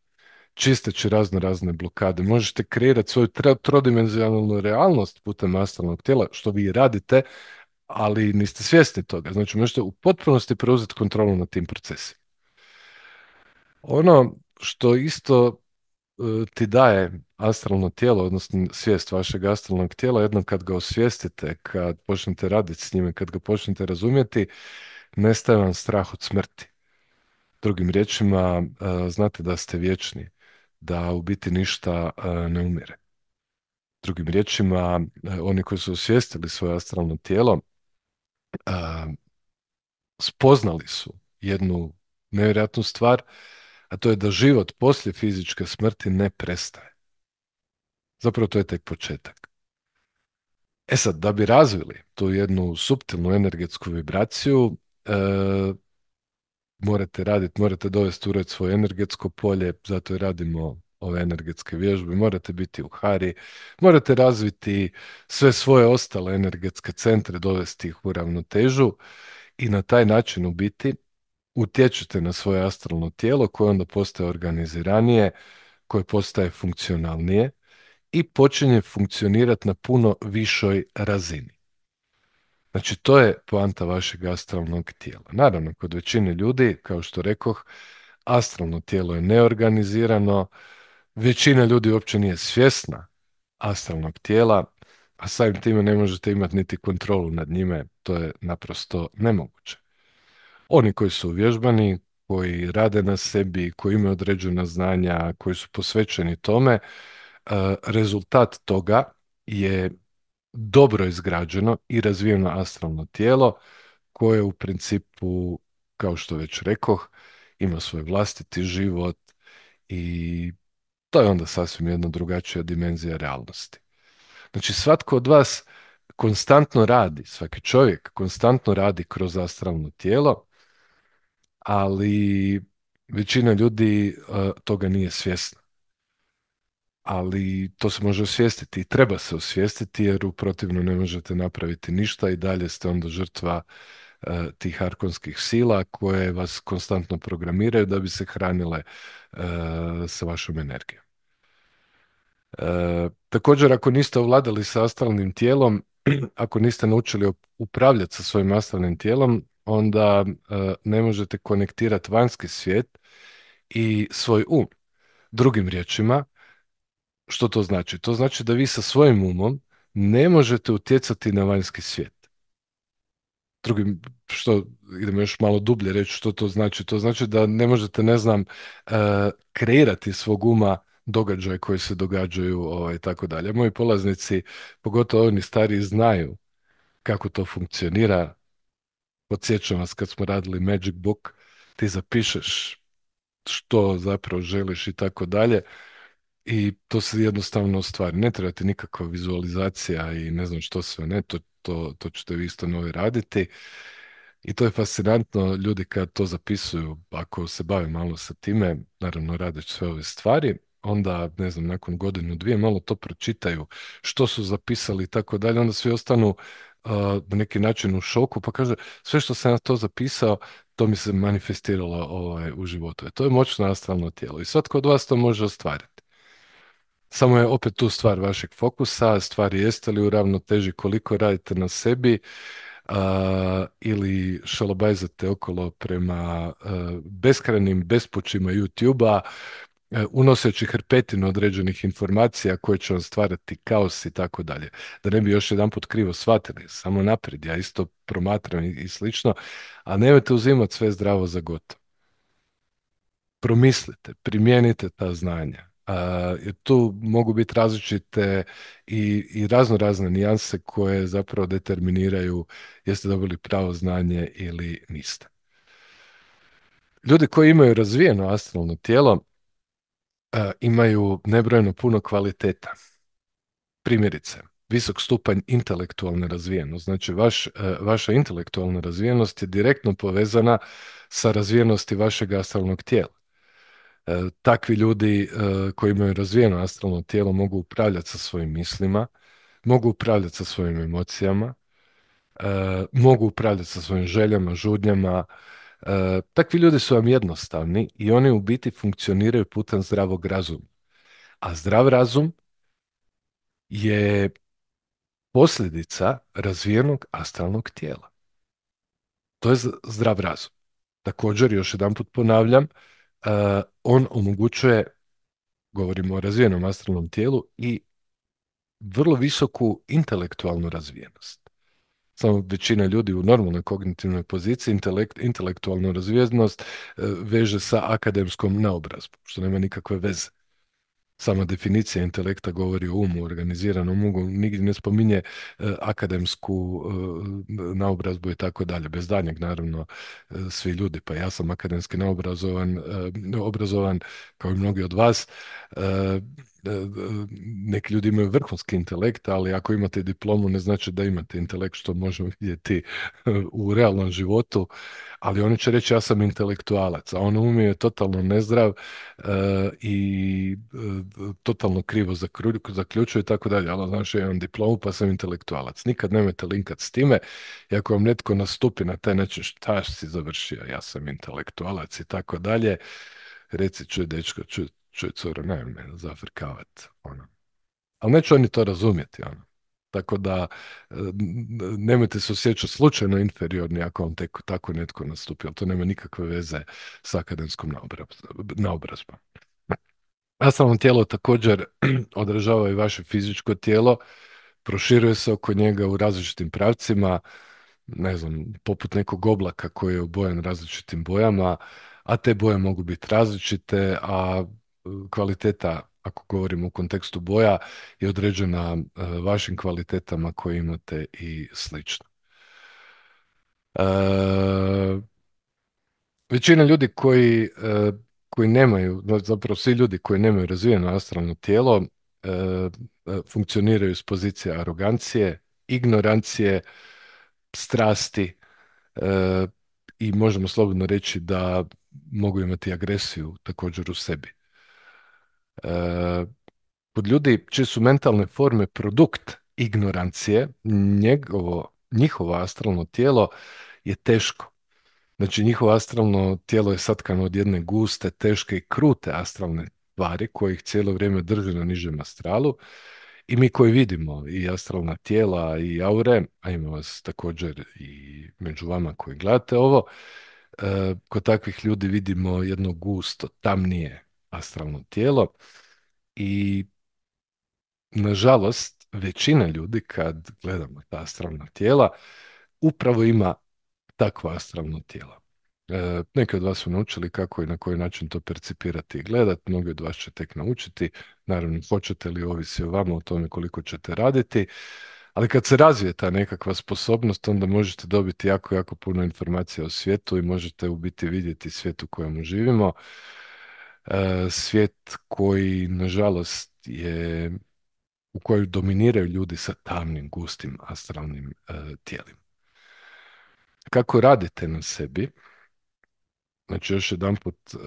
čisteći razno razne blokade, možete kreirati svoju trodimenzionalnu realnost putem astralnog tijela, što vi radite, ali niste svjesni toga. Znači, možete u potpunosti preuzeti kontrolu nad tim procesima. Ono što isto E, ti daje astralno tijelo, odnosno svijest vašeg astralnog tijela, jednom kad ga osvijestite, kad počnete raditi s njime, kad ga počnete razumjeti, nestaje vam strah od smrti. Drugim riječima, e, znate da ste vječni, da u biti ništa e, ne umire. Drugim riječima, oni koji su osvijestili svoje astralno tijelo, spoznali su jednu nevjerojatnu stvar, a to je da život poslije fizičke smrti ne prestaje. Zapravo to je tek početak. E sad, da bi razvili tu jednu subtilnu energetsku vibraciju, e, morate raditi, morate dovesti ured svoje energetsko polje, zato i radimo ove energetske vježbe, morate biti u hari, morate razviti sve svoje ostale energetske centre, dovesti ih u ravnotežu i na taj način u biti utječete na svoje astralno tijelo koje onda postaje organiziranije, koje postaje funkcionalnije i počinje funkcionirati na puno višoj razini. Znači, to je poanta vašeg astralnog tijela. Naravno, kod većine ljudi, kao što rekoh, astralno tijelo je neorganizirano, većina ljudi uopće nije svjesna astralnog tijela, a samim time ne možete imati niti kontrolu nad njime, to je naprosto nemoguće. Oni koji su uvježbani, koji rade na sebi, koji imaju određena znanja, koji su posvećeni tome, e, rezultat toga je dobro izgrađeno i razvijeno astralno tijelo koje u principu, kao što već rekoh, ima svoj vlastiti život i to je onda sasvim jedna drugačija dimenzija realnosti. Znači svatko od vas konstantno radi, svaki čovjek konstantno radi kroz astralno tijelo ali većina ljudi e, toga nije svjesna. Ali to se može osvijestiti i treba se osvijestiti jer u protivno ne možete napraviti ništa i dalje ste onda žrtva e, tih arkonskih sila koje vas konstantno programiraju da bi se hranile e, sa vašom energijom. Također ako niste ovladali sa astralnim tijelom, ako niste naučili upravljati sa svojim astralnim tijelom, onda e, ne možete konektirati vanjski svijet i svoj um. Drugim riječima, što to znači? To znači da vi sa svojim umom ne možete utjecati na vanjski svijet. Drugim, što, idemo još malo dublje reći što to znači. To znači da ne možete, ne znam, e, kreirati svog uma događaje koji se događaju ovaj, tako dalje. Moji polaznici, pogotovo oni stariji, znaju kako to funkcionira, podsjećam vas kad smo radili Magic Book, ti zapišeš što zapravo želiš i tako dalje i to se jednostavno ostvari. Ne treba ti nikakva vizualizacija i ne znam što sve ne, to, to, to ćete vi isto novi raditi. I to je fascinantno, ljudi kad to zapisuju, ako se bave malo sa time, naravno radeći sve ove stvari, onda, ne znam, nakon godinu, dvije, malo to pročitaju, što su zapisali i tako dalje, onda svi ostanu na neki način u šoku, pa kaže sve što sam ja to zapisao, to mi se manifestiralo ovaj, u životu. E, to je moćno astralno tijelo i svatko od vas to može ostvariti. Samo je opet tu stvar vašeg fokusa, stvari jeste li u ravnoteži koliko radite na sebi uh, ili šalobajzate okolo prema uh, beskranim bespućima YouTube-a E, unoseći hrpetinu određenih informacija koje će vam stvarati kaos i tako dalje. Da ne bi još jedan put krivo shvatili, samo naprijed, ja isto promatram i slično, a nemojte uzimati sve zdravo za gotovo. Promislite, primijenite ta znanja. tu mogu biti različite i, i razno razne nijanse koje zapravo determiniraju jeste dobili pravo znanje ili niste. Ljudi koji imaju razvijeno astralno tijelo, E, imaju nebrojeno puno kvaliteta. Primjerice, visok stupanj intelektualne razvijenosti. Znači, vaš, e, vaša intelektualna razvijenost je direktno povezana sa razvijenosti vašeg astralnog tijela. E, takvi ljudi koji imaju razvijeno astralno tijelo mogu upravljati sa svojim mislima, mogu upravljati sa svojim emocijama, mogu upravljati sa svojim željama, žudnjama, E, takvi ljudi su vam jednostavni i oni u biti funkcioniraju putem zdravog razuma. A zdrav razum je posljedica razvijenog astralnog tijela. To je zdrav razum. Također, još jedanput ponavljam, e, on omogućuje, govorimo o razvijenom astralnom tijelu, i vrlo visoku intelektualnu razvijenost većina ljudi u normalnoj kognitivnoj poziciji, intelekt, intelektualnu razvijenost e, veže sa akademskom naobrazbom, što nema nikakve veze. Sama definicija intelekta govori o umu, organiziranom umu, nigdje ne spominje e, akademsku e, naobrazbu i tako dalje. Bez danjeg, naravno, svi ljudi, pa ja sam akademski naobrazovan, obrazovan, kao i mnogi od vas, E, e, neki ljudi imaju vrhunski intelekt, ali ako imate diplomu ne znači da imate intelekt što možemo vidjeti e, u realnom životu, ali oni će reći ja sam intelektualac, a on umije, je totalno nezdrav i totalno krivo zaključuje i tako dalje, ali znaš ja imam diplomu pa sam intelektualac. Nikad nemojte linkat s time i ako vam netko nastupi na taj način šta si završio, ja sam intelektualac i tako dalje, reci čuj dečko, čuj, čuj cura, ne, ne, zafrkavat, ono. Ali neću oni to razumjeti, ono. Tako da e, nemojte se osjećati slučajno inferiorni ako vam tek, tako netko nastupi, ali to nema nikakve veze s akademskom naobrazbom. Astralno tijelo također odražava i vaše fizičko tijelo, proširuje se oko njega u različitim pravcima, ne znam, poput nekog oblaka koji je obojen različitim bojama, a te boje mogu biti različite, a kvaliteta, ako govorimo u kontekstu boja, je određena e, vašim kvalitetama koje imate i slično. E, većina ljudi koji, e, koji nemaju, zapravo svi ljudi koji nemaju razvijeno astralno tijelo, funkcioniraju s pozicije arogancije, ignorancije, strasti i možemo slobodno reći da mogu imati agresiju također u sebi. Eh, kod ljudi čije su mentalne forme produkt ignorancije, njegovo, njihovo astralno tijelo je teško. Znači njihovo astralno tijelo je satkano od jedne guste, teške i krute astralne tvari koje ih cijelo vrijeme drže na nižem astralu. I mi koji vidimo i astralna tijela i aure, a ima vas također i među vama koji gledate ovo, eh, kod takvih ljudi vidimo jedno gusto, tamnije, astralno tijelo i nažalost većina ljudi kad gledamo ta astralna tijela upravo ima takvo astralno tijelo. E, neki od vas su naučili kako i na koji način to percipirati i gledati, mnogi od vas će tek naučiti, naravno hoćete li ovisi o vama, o tome koliko ćete raditi, ali kad se razvije ta nekakva sposobnost, onda možete dobiti jako, jako puno informacija o svijetu i možete u biti vidjeti svijet u kojemu živimo, E, svijet koji nažalost je u kojoj dominiraju ljudi sa tamnim, gustim astralnim e, tijelima. Kako radite na sebi? Znači, još jedan put, e,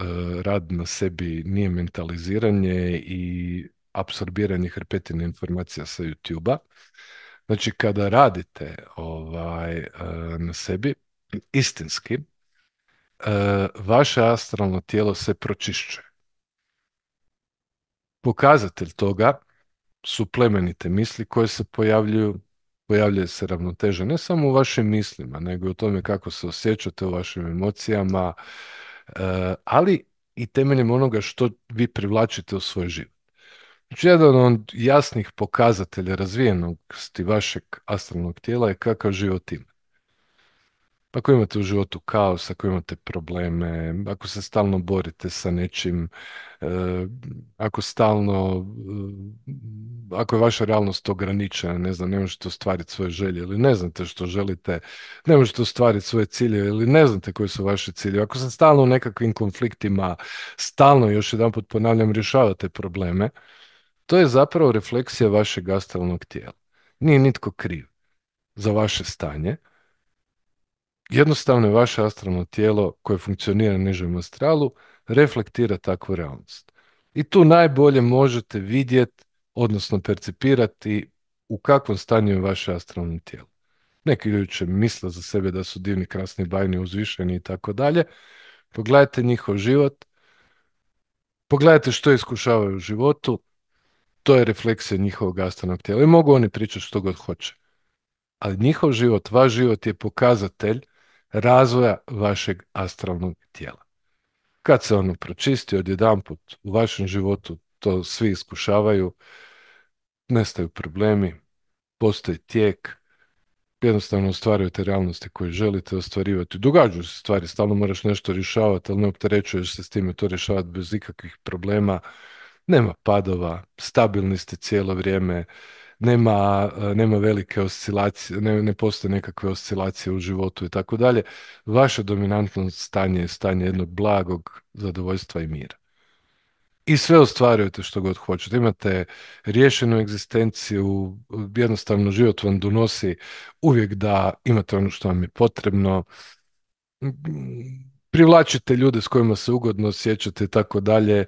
rad na sebi nije mentaliziranje i apsorbiranje hrpetine informacija sa YouTube-a. Znači, kada radite ovaj, e, na sebi, istinski, Eh, vaše astralno tijelo se pročišćuje. Pokazatelj toga su plemenite misli koje se pojavljuju, pojavljuje se ravnoteža ne samo u vašim mislima, nego i u tome kako se osjećate u vašim emocijama, eh, ali i temeljem onoga što vi privlačite u svoj život. Znači, jedan od jasnih pokazatelja razvijenosti vašeg astralnog tijela je kakav život ima. Ako imate u životu kaos, ako imate probleme, ako se stalno borite sa nečim, eh, ako stalno, eh, ako je vaša realnost ograničena, ne znam, ne možete ostvariti svoje želje ili ne znate što želite, ne možete ostvariti svoje ciljeve ili ne znate koji su vaši ciljevi. Ako se stalno u nekakvim konfliktima, stalno, još jedanput ponavljam, rješavate probleme, to je zapravo refleksija vašeg astralnog tijela. Nije nitko kriv za vaše stanje, Jednostavno je vaše astralno tijelo koje funkcionira na nižem astralu reflektira takvu realnost. I tu najbolje možete vidjeti, odnosno percipirati u kakvom stanju je vaše astralno tijelo. Neki ljudi će misle za sebe da su divni, krasni, bajni, uzvišeni i tako dalje. Pogledajte njihov život, pogledajte što iskušavaju u životu, to je refleksija njihovog astralnog tijela. I mogu oni pričati što god hoće. Ali njihov život, vaš život je pokazatelj razvoja vašeg astralnog tijela. Kad se ono pročisti odjedanput u vašem životu, to svi iskušavaju, nestaju problemi, postoji tijek, jednostavno ostvarujete realnosti koje želite ostvarivati. Događaju se stvari, stalno moraš nešto rješavati, ali ne opterećuješ se s time to rješavati bez ikakvih problema. Nema padova, stabilni ste cijelo vrijeme, nema, e, nema velike oscilacije, ne, ne postoje nekakve oscilacije u životu i tako dalje. Vaše dominantno stanje je stanje jednog blagog zadovoljstva i mira. I sve ostvarujete što god hoćete. Imate rješenu egzistenciju, jednostavno život vam donosi uvijek da imate ono što vam je potrebno, privlačite ljude s kojima se ugodno osjećate i tako dalje, e,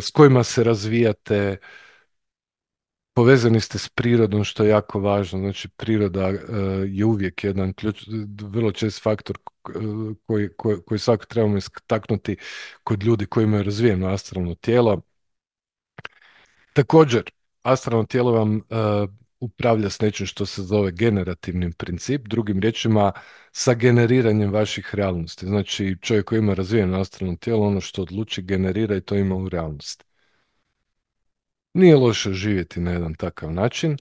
s kojima se razvijate, Povezani ste s prirodom što je jako važno, znači priroda e, je uvijek jedan ključ, vrlo čest faktor e, koji, koji, koji svako trebamo istaknuti kod ljudi koji imaju razvijeno astralno tijelo. Također, astralno tijelo vam e, upravlja s nečim što se zove generativnim princip, drugim riječima sa generiranjem vaših realnosti. Znači čovjek koji ima razvijeno astralno tijelo, ono što odluči generira i to ima u realnosti. Nije loše živjeti na jedan takav način.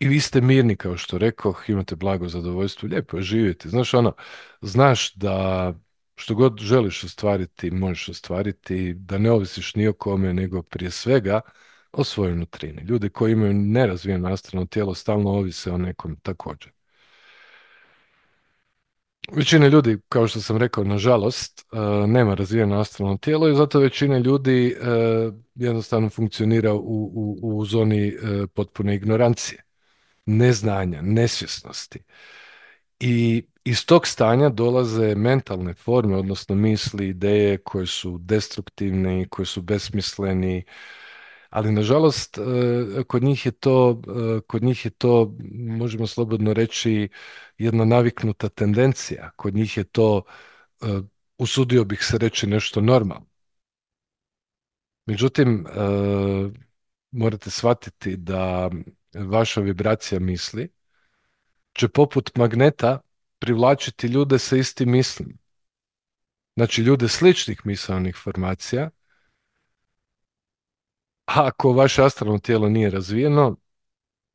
I vi ste mirni, kao što rekao, imate blago zadovoljstvo, lijepo je živjeti. Znaš, ono, znaš da što god želiš ostvariti, možeš ostvariti, da ne ovisiš ni o kome, nego prije svega o svojoj nutrini. Ljudi koji imaju nerazvijeno astralno tijelo stalno ovise o nekom također. Većina ljudi, kao što sam rekao, nažalost, e, nema razvijeno astralno tijelo i zato većina ljudi e, jednostavno funkcionira u, u, u zoni e, potpune ignorancije, neznanja, nesvjesnosti. I iz tog stanja dolaze mentalne forme, odnosno misli, ideje koje su destruktivne i koje su besmisleni, ali nažalost e, kod njih je to, e, kod njih je to možemo slobodno reći jedna naviknuta tendencija, kod njih je to e, usudio bih se reći nešto normalno. Međutim, morate shvatiti da vaša vibracija misli će poput magneta privlačiti ljude sa istim mislim. Znači ljude sličnih misalnih formacija ako vaše astralno tijelo nije razvijeno,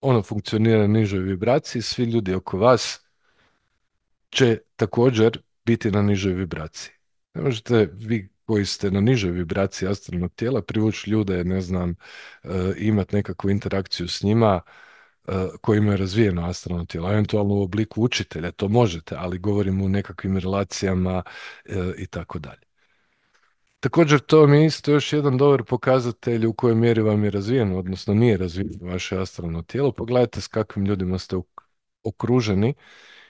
ono funkcionira na nižoj vibraciji, svi ljudi oko vas će također biti na nižoj vibraciji. Ne možete vi koji ste na nižoj vibraciji astralnog tijela privući ljude, ne znam, e, imati nekakvu interakciju s njima e, koji imaju razvijeno astralno tijelo, eventualno u obliku učitelja, to možete, ali govorimo o nekakvim relacijama e, i tako dalje. Također to mi je isto još jedan dobar pokazatelj u kojoj mjeri vam je razvijeno, odnosno nije razvijeno vaše astralno tijelo. Pogledajte s kakvim ljudima ste okruženi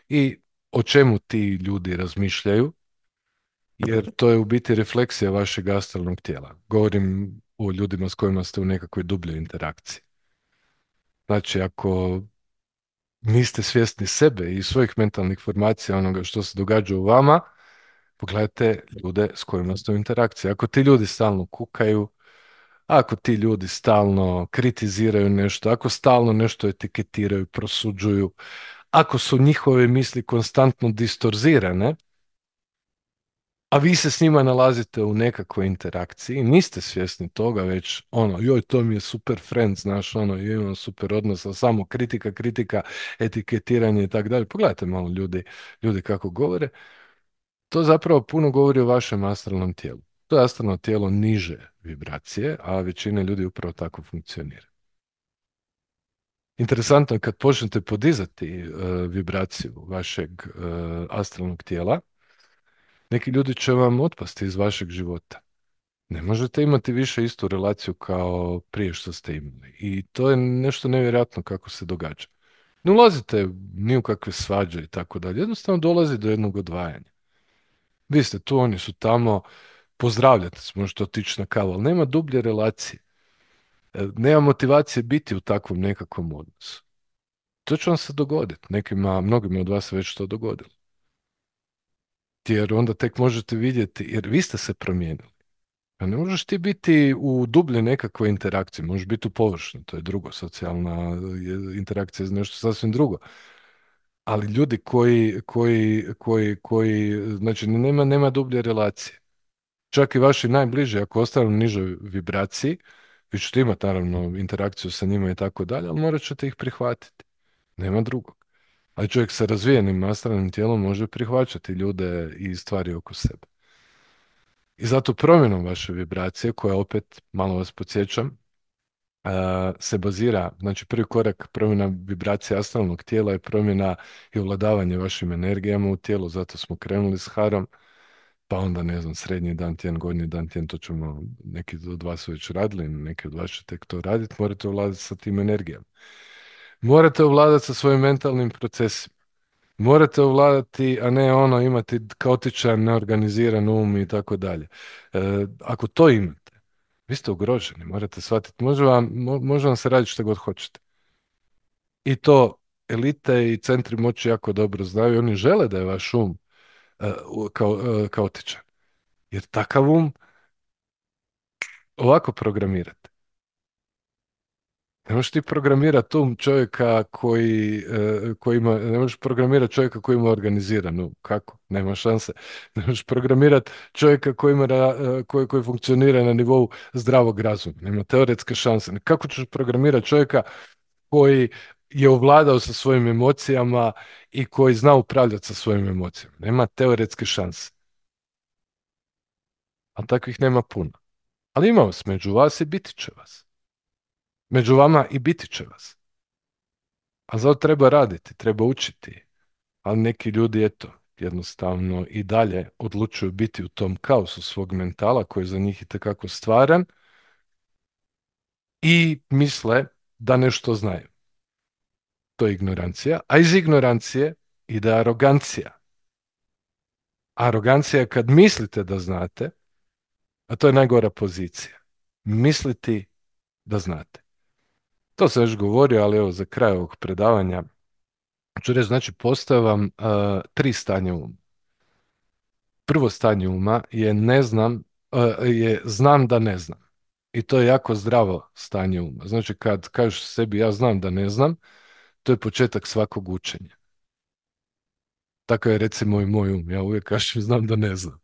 i o čemu ti ljudi razmišljaju, jer to je u biti refleksija vašeg astralnog tijela. Govorim o ljudima s kojima ste u nekakvoj dubljoj interakciji. Znači, ako niste svjesni sebe i svojih mentalnih formacija onoga što se događa u vama, Pogledajte ljude s kojima ste u interakciji. Ako ti ljudi stalno kukaju, ako ti ljudi stalno kritiziraju nešto, ako stalno nešto etiketiraju, prosuđuju, ako su njihove misli konstantno distorzirane, a vi se s njima nalazite u nekakvoj interakciji, niste svjesni toga, već ono, joj, to mi je super friend, znaš, ono, joj, imam super odnos, samo kritika, kritika, etiketiranje i tako dalje. Pogledajte malo ljudi kako govore. To zapravo puno govori o vašem astralnom tijelu. To je astralno tijelo niže vibracije, a većina ljudi upravo tako funkcionira. Interesantno je kad počnete podizati e, vibraciju vašeg e, astralnog tijela, neki ljudi će vam otpasti iz vašeg života. Ne možete imati više istu relaciju kao prije što ste imali. I to je nešto nevjerojatno kako se događa. Ne ulazite ni u kakve svađe i tako dalje. Jednostavno dolazi do jednog odvajanja vi ste tu, oni su tamo, pozdravljate se, možete otići na kavu, ali nema dublje relacije. E, nema motivacije biti u takvom nekakvom odnosu. To će vam se dogoditi. Nekima, mnogima od vas već to dogodilo. Jer onda tek možete vidjeti, jer vi ste se promijenili. A pa ne možeš ti biti u dublje nekakve interakcije, možeš biti u površini, to je drugo, socijalna interakcija je nešto sasvim drugo ali ljudi koji, koji, koji, koji znači nema, nema dublje relacije. Čak i vaši najbliži, ako ostanu u nižoj vibraciji, vi ćete imati naravno interakciju sa njima i tako dalje, ali morat ćete ih prihvatiti. Nema drugog. Ali čovjek sa razvijenim nastranim tijelom može prihvaćati ljude i stvari oko sebe. I zato promjenom vaše vibracije, koja opet, malo vas podsjećam, se bazira, znači prvi korak promjena vibracije astralnog tijela je promjena i ovladavanje vašim energijama u tijelu, zato smo krenuli s harom, pa onda ne znam, srednji dan tjedan, godnji dan tjedan, to ćemo, neki od vas su već radili, neki od vas će tek to raditi, morate ovladati sa tim energijama. Morate ovladati sa svojim mentalnim procesima. Morate ovladati, a ne ono imati kaotičan, neorganiziran um i tako dalje. E, ako to imate, vi ste ugroženi, morate shvatiti, može vam, se raditi što god hoćete. I to elite i centri moći jako dobro znaju, oni žele da je vaš um e, kao, e, kaotičan. Jer takav um ovako programirati. Ne možeš ti programirati tum čovjeka koji, e, koji ima, ne možeš programirati čovjeka koji ima organiziranu, um. kako, nema šanse. Ne možeš programirati čovjeka koji, ima, e, koji, koji funkcionira na nivou zdravog razuma, nema teoretske šanse. Kako ćeš programirati čovjeka koji je ovladao sa svojim emocijama i koji zna upravljati sa svojim emocijama. Nema teoretske šanse. A takvih nema puno. Ali ima vas među vas i biti će vas među vama i biti će vas. A zato treba raditi, treba učiti. Ali neki ljudi, eto, jednostavno i dalje odlučuju biti u tom kaosu svog mentala koji je za njih i takako stvaran i misle da nešto znaju. To je ignorancija. A iz ignorancije ide arogancija. Arogancija je kad mislite da znate, a to je najgora pozicija. Misliti da znate. To sam već govorio, ali evo za kraj ovog predavanja ću reći, znači postavam uh, e, tri stanja uma. Prvo stanje uma je ne znam, e, je znam da ne znam. I to je jako zdravo stanje uma. Znači kad kažeš sebi ja znam da ne znam, to je početak svakog učenja. Tako je recimo i moj um. Ja uvijek kažem znam da ne znam.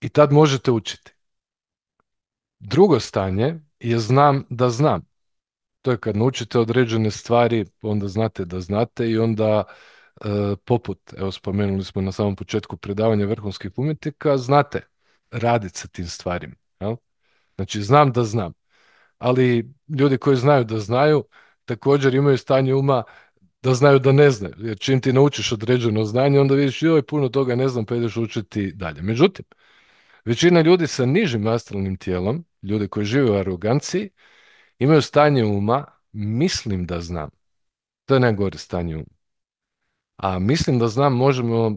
I tad možete učiti. Drugo stanje je znam da znam. To je kad naučite određene stvari, onda znate da znate i onda e, poput, evo spomenuli smo na samom početku predavanja vrhunskih umjetnika, znate raditi sa tim stvarima. Jel? Znači, znam da znam. Ali ljudi koji znaju da znaju, također imaju stanje uma da znaju da ne znaju. Jer čim ti naučiš određeno znanje, onda vidiš joj, puno toga ne znam, pa ideš učiti dalje. Međutim, Većina ljudi sa nižim astralnim tijelom, ljudi koji žive u aroganciji, imaju stanje uma, mislim da znam. To je najgore stanje uma. A mislim da znam možemo e,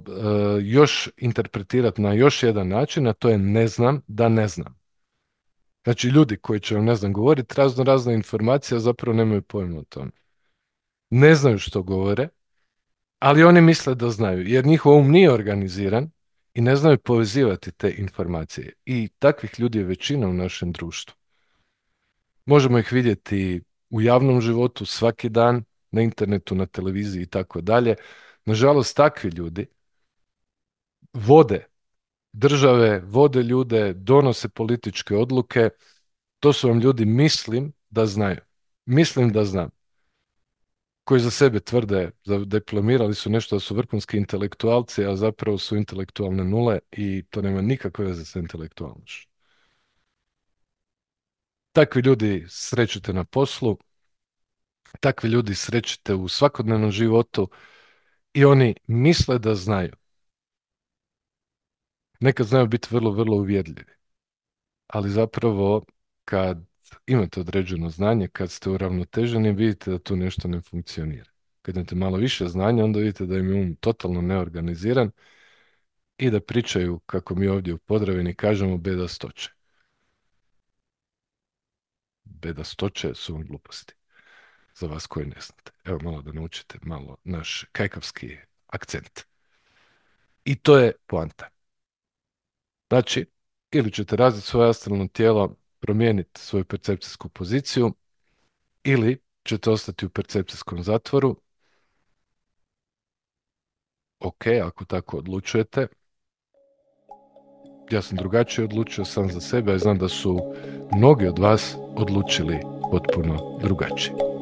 još interpretirati na još jedan način, a to je ne znam da ne znam. Znači ljudi koji će vam, ne znam, govoriti razno razne informacije, zapravo nemaju pojma o tome. Ne znaju što govore, ali oni misle da znaju, jer njihov um nije organiziran, i ne znaju povezivati te informacije. I takvih ljudi je većina u našem društvu. Možemo ih vidjeti u javnom životu svaki dan, na internetu, na televiziji i tako dalje. Nažalost, takvi ljudi vode države, vode ljude, donose političke odluke. To su vam ljudi, mislim da znaju. Mislim da znam koji za sebe tvrde da diplomirali su nešto da su vrhunski intelektualci, a zapravo su intelektualne nule i to nema nikakve veze sa intelektualnošću. Takvi ljudi srećete na poslu, takvi ljudi srećete u svakodnevnom životu i oni misle da znaju. Nekad znaju biti vrlo, vrlo uvjedljivi. Ali zapravo kad imate određeno znanje, kad ste uravnoteženi vidite da tu nešto ne funkcionira. Kad imate malo više znanja, onda vidite da im je um totalno neorganiziran i da pričaju, kako mi ovdje u Podravini kažemo, beda stoče su vam gluposti. Za vas koji ne znate. Evo malo da naučite malo naš kajkavski akcent. I to je poanta. Znači, ili ćete razviti svoje astralno tijelo promijeniti svoju percepcijsku poziciju ili ćete ostati u percepcijskom zatvoru. Ok, ako tako odlučujete. Ja sam drugačije odlučio sam za sebe, a znam da su mnogi od vas odlučili potpuno drugačije.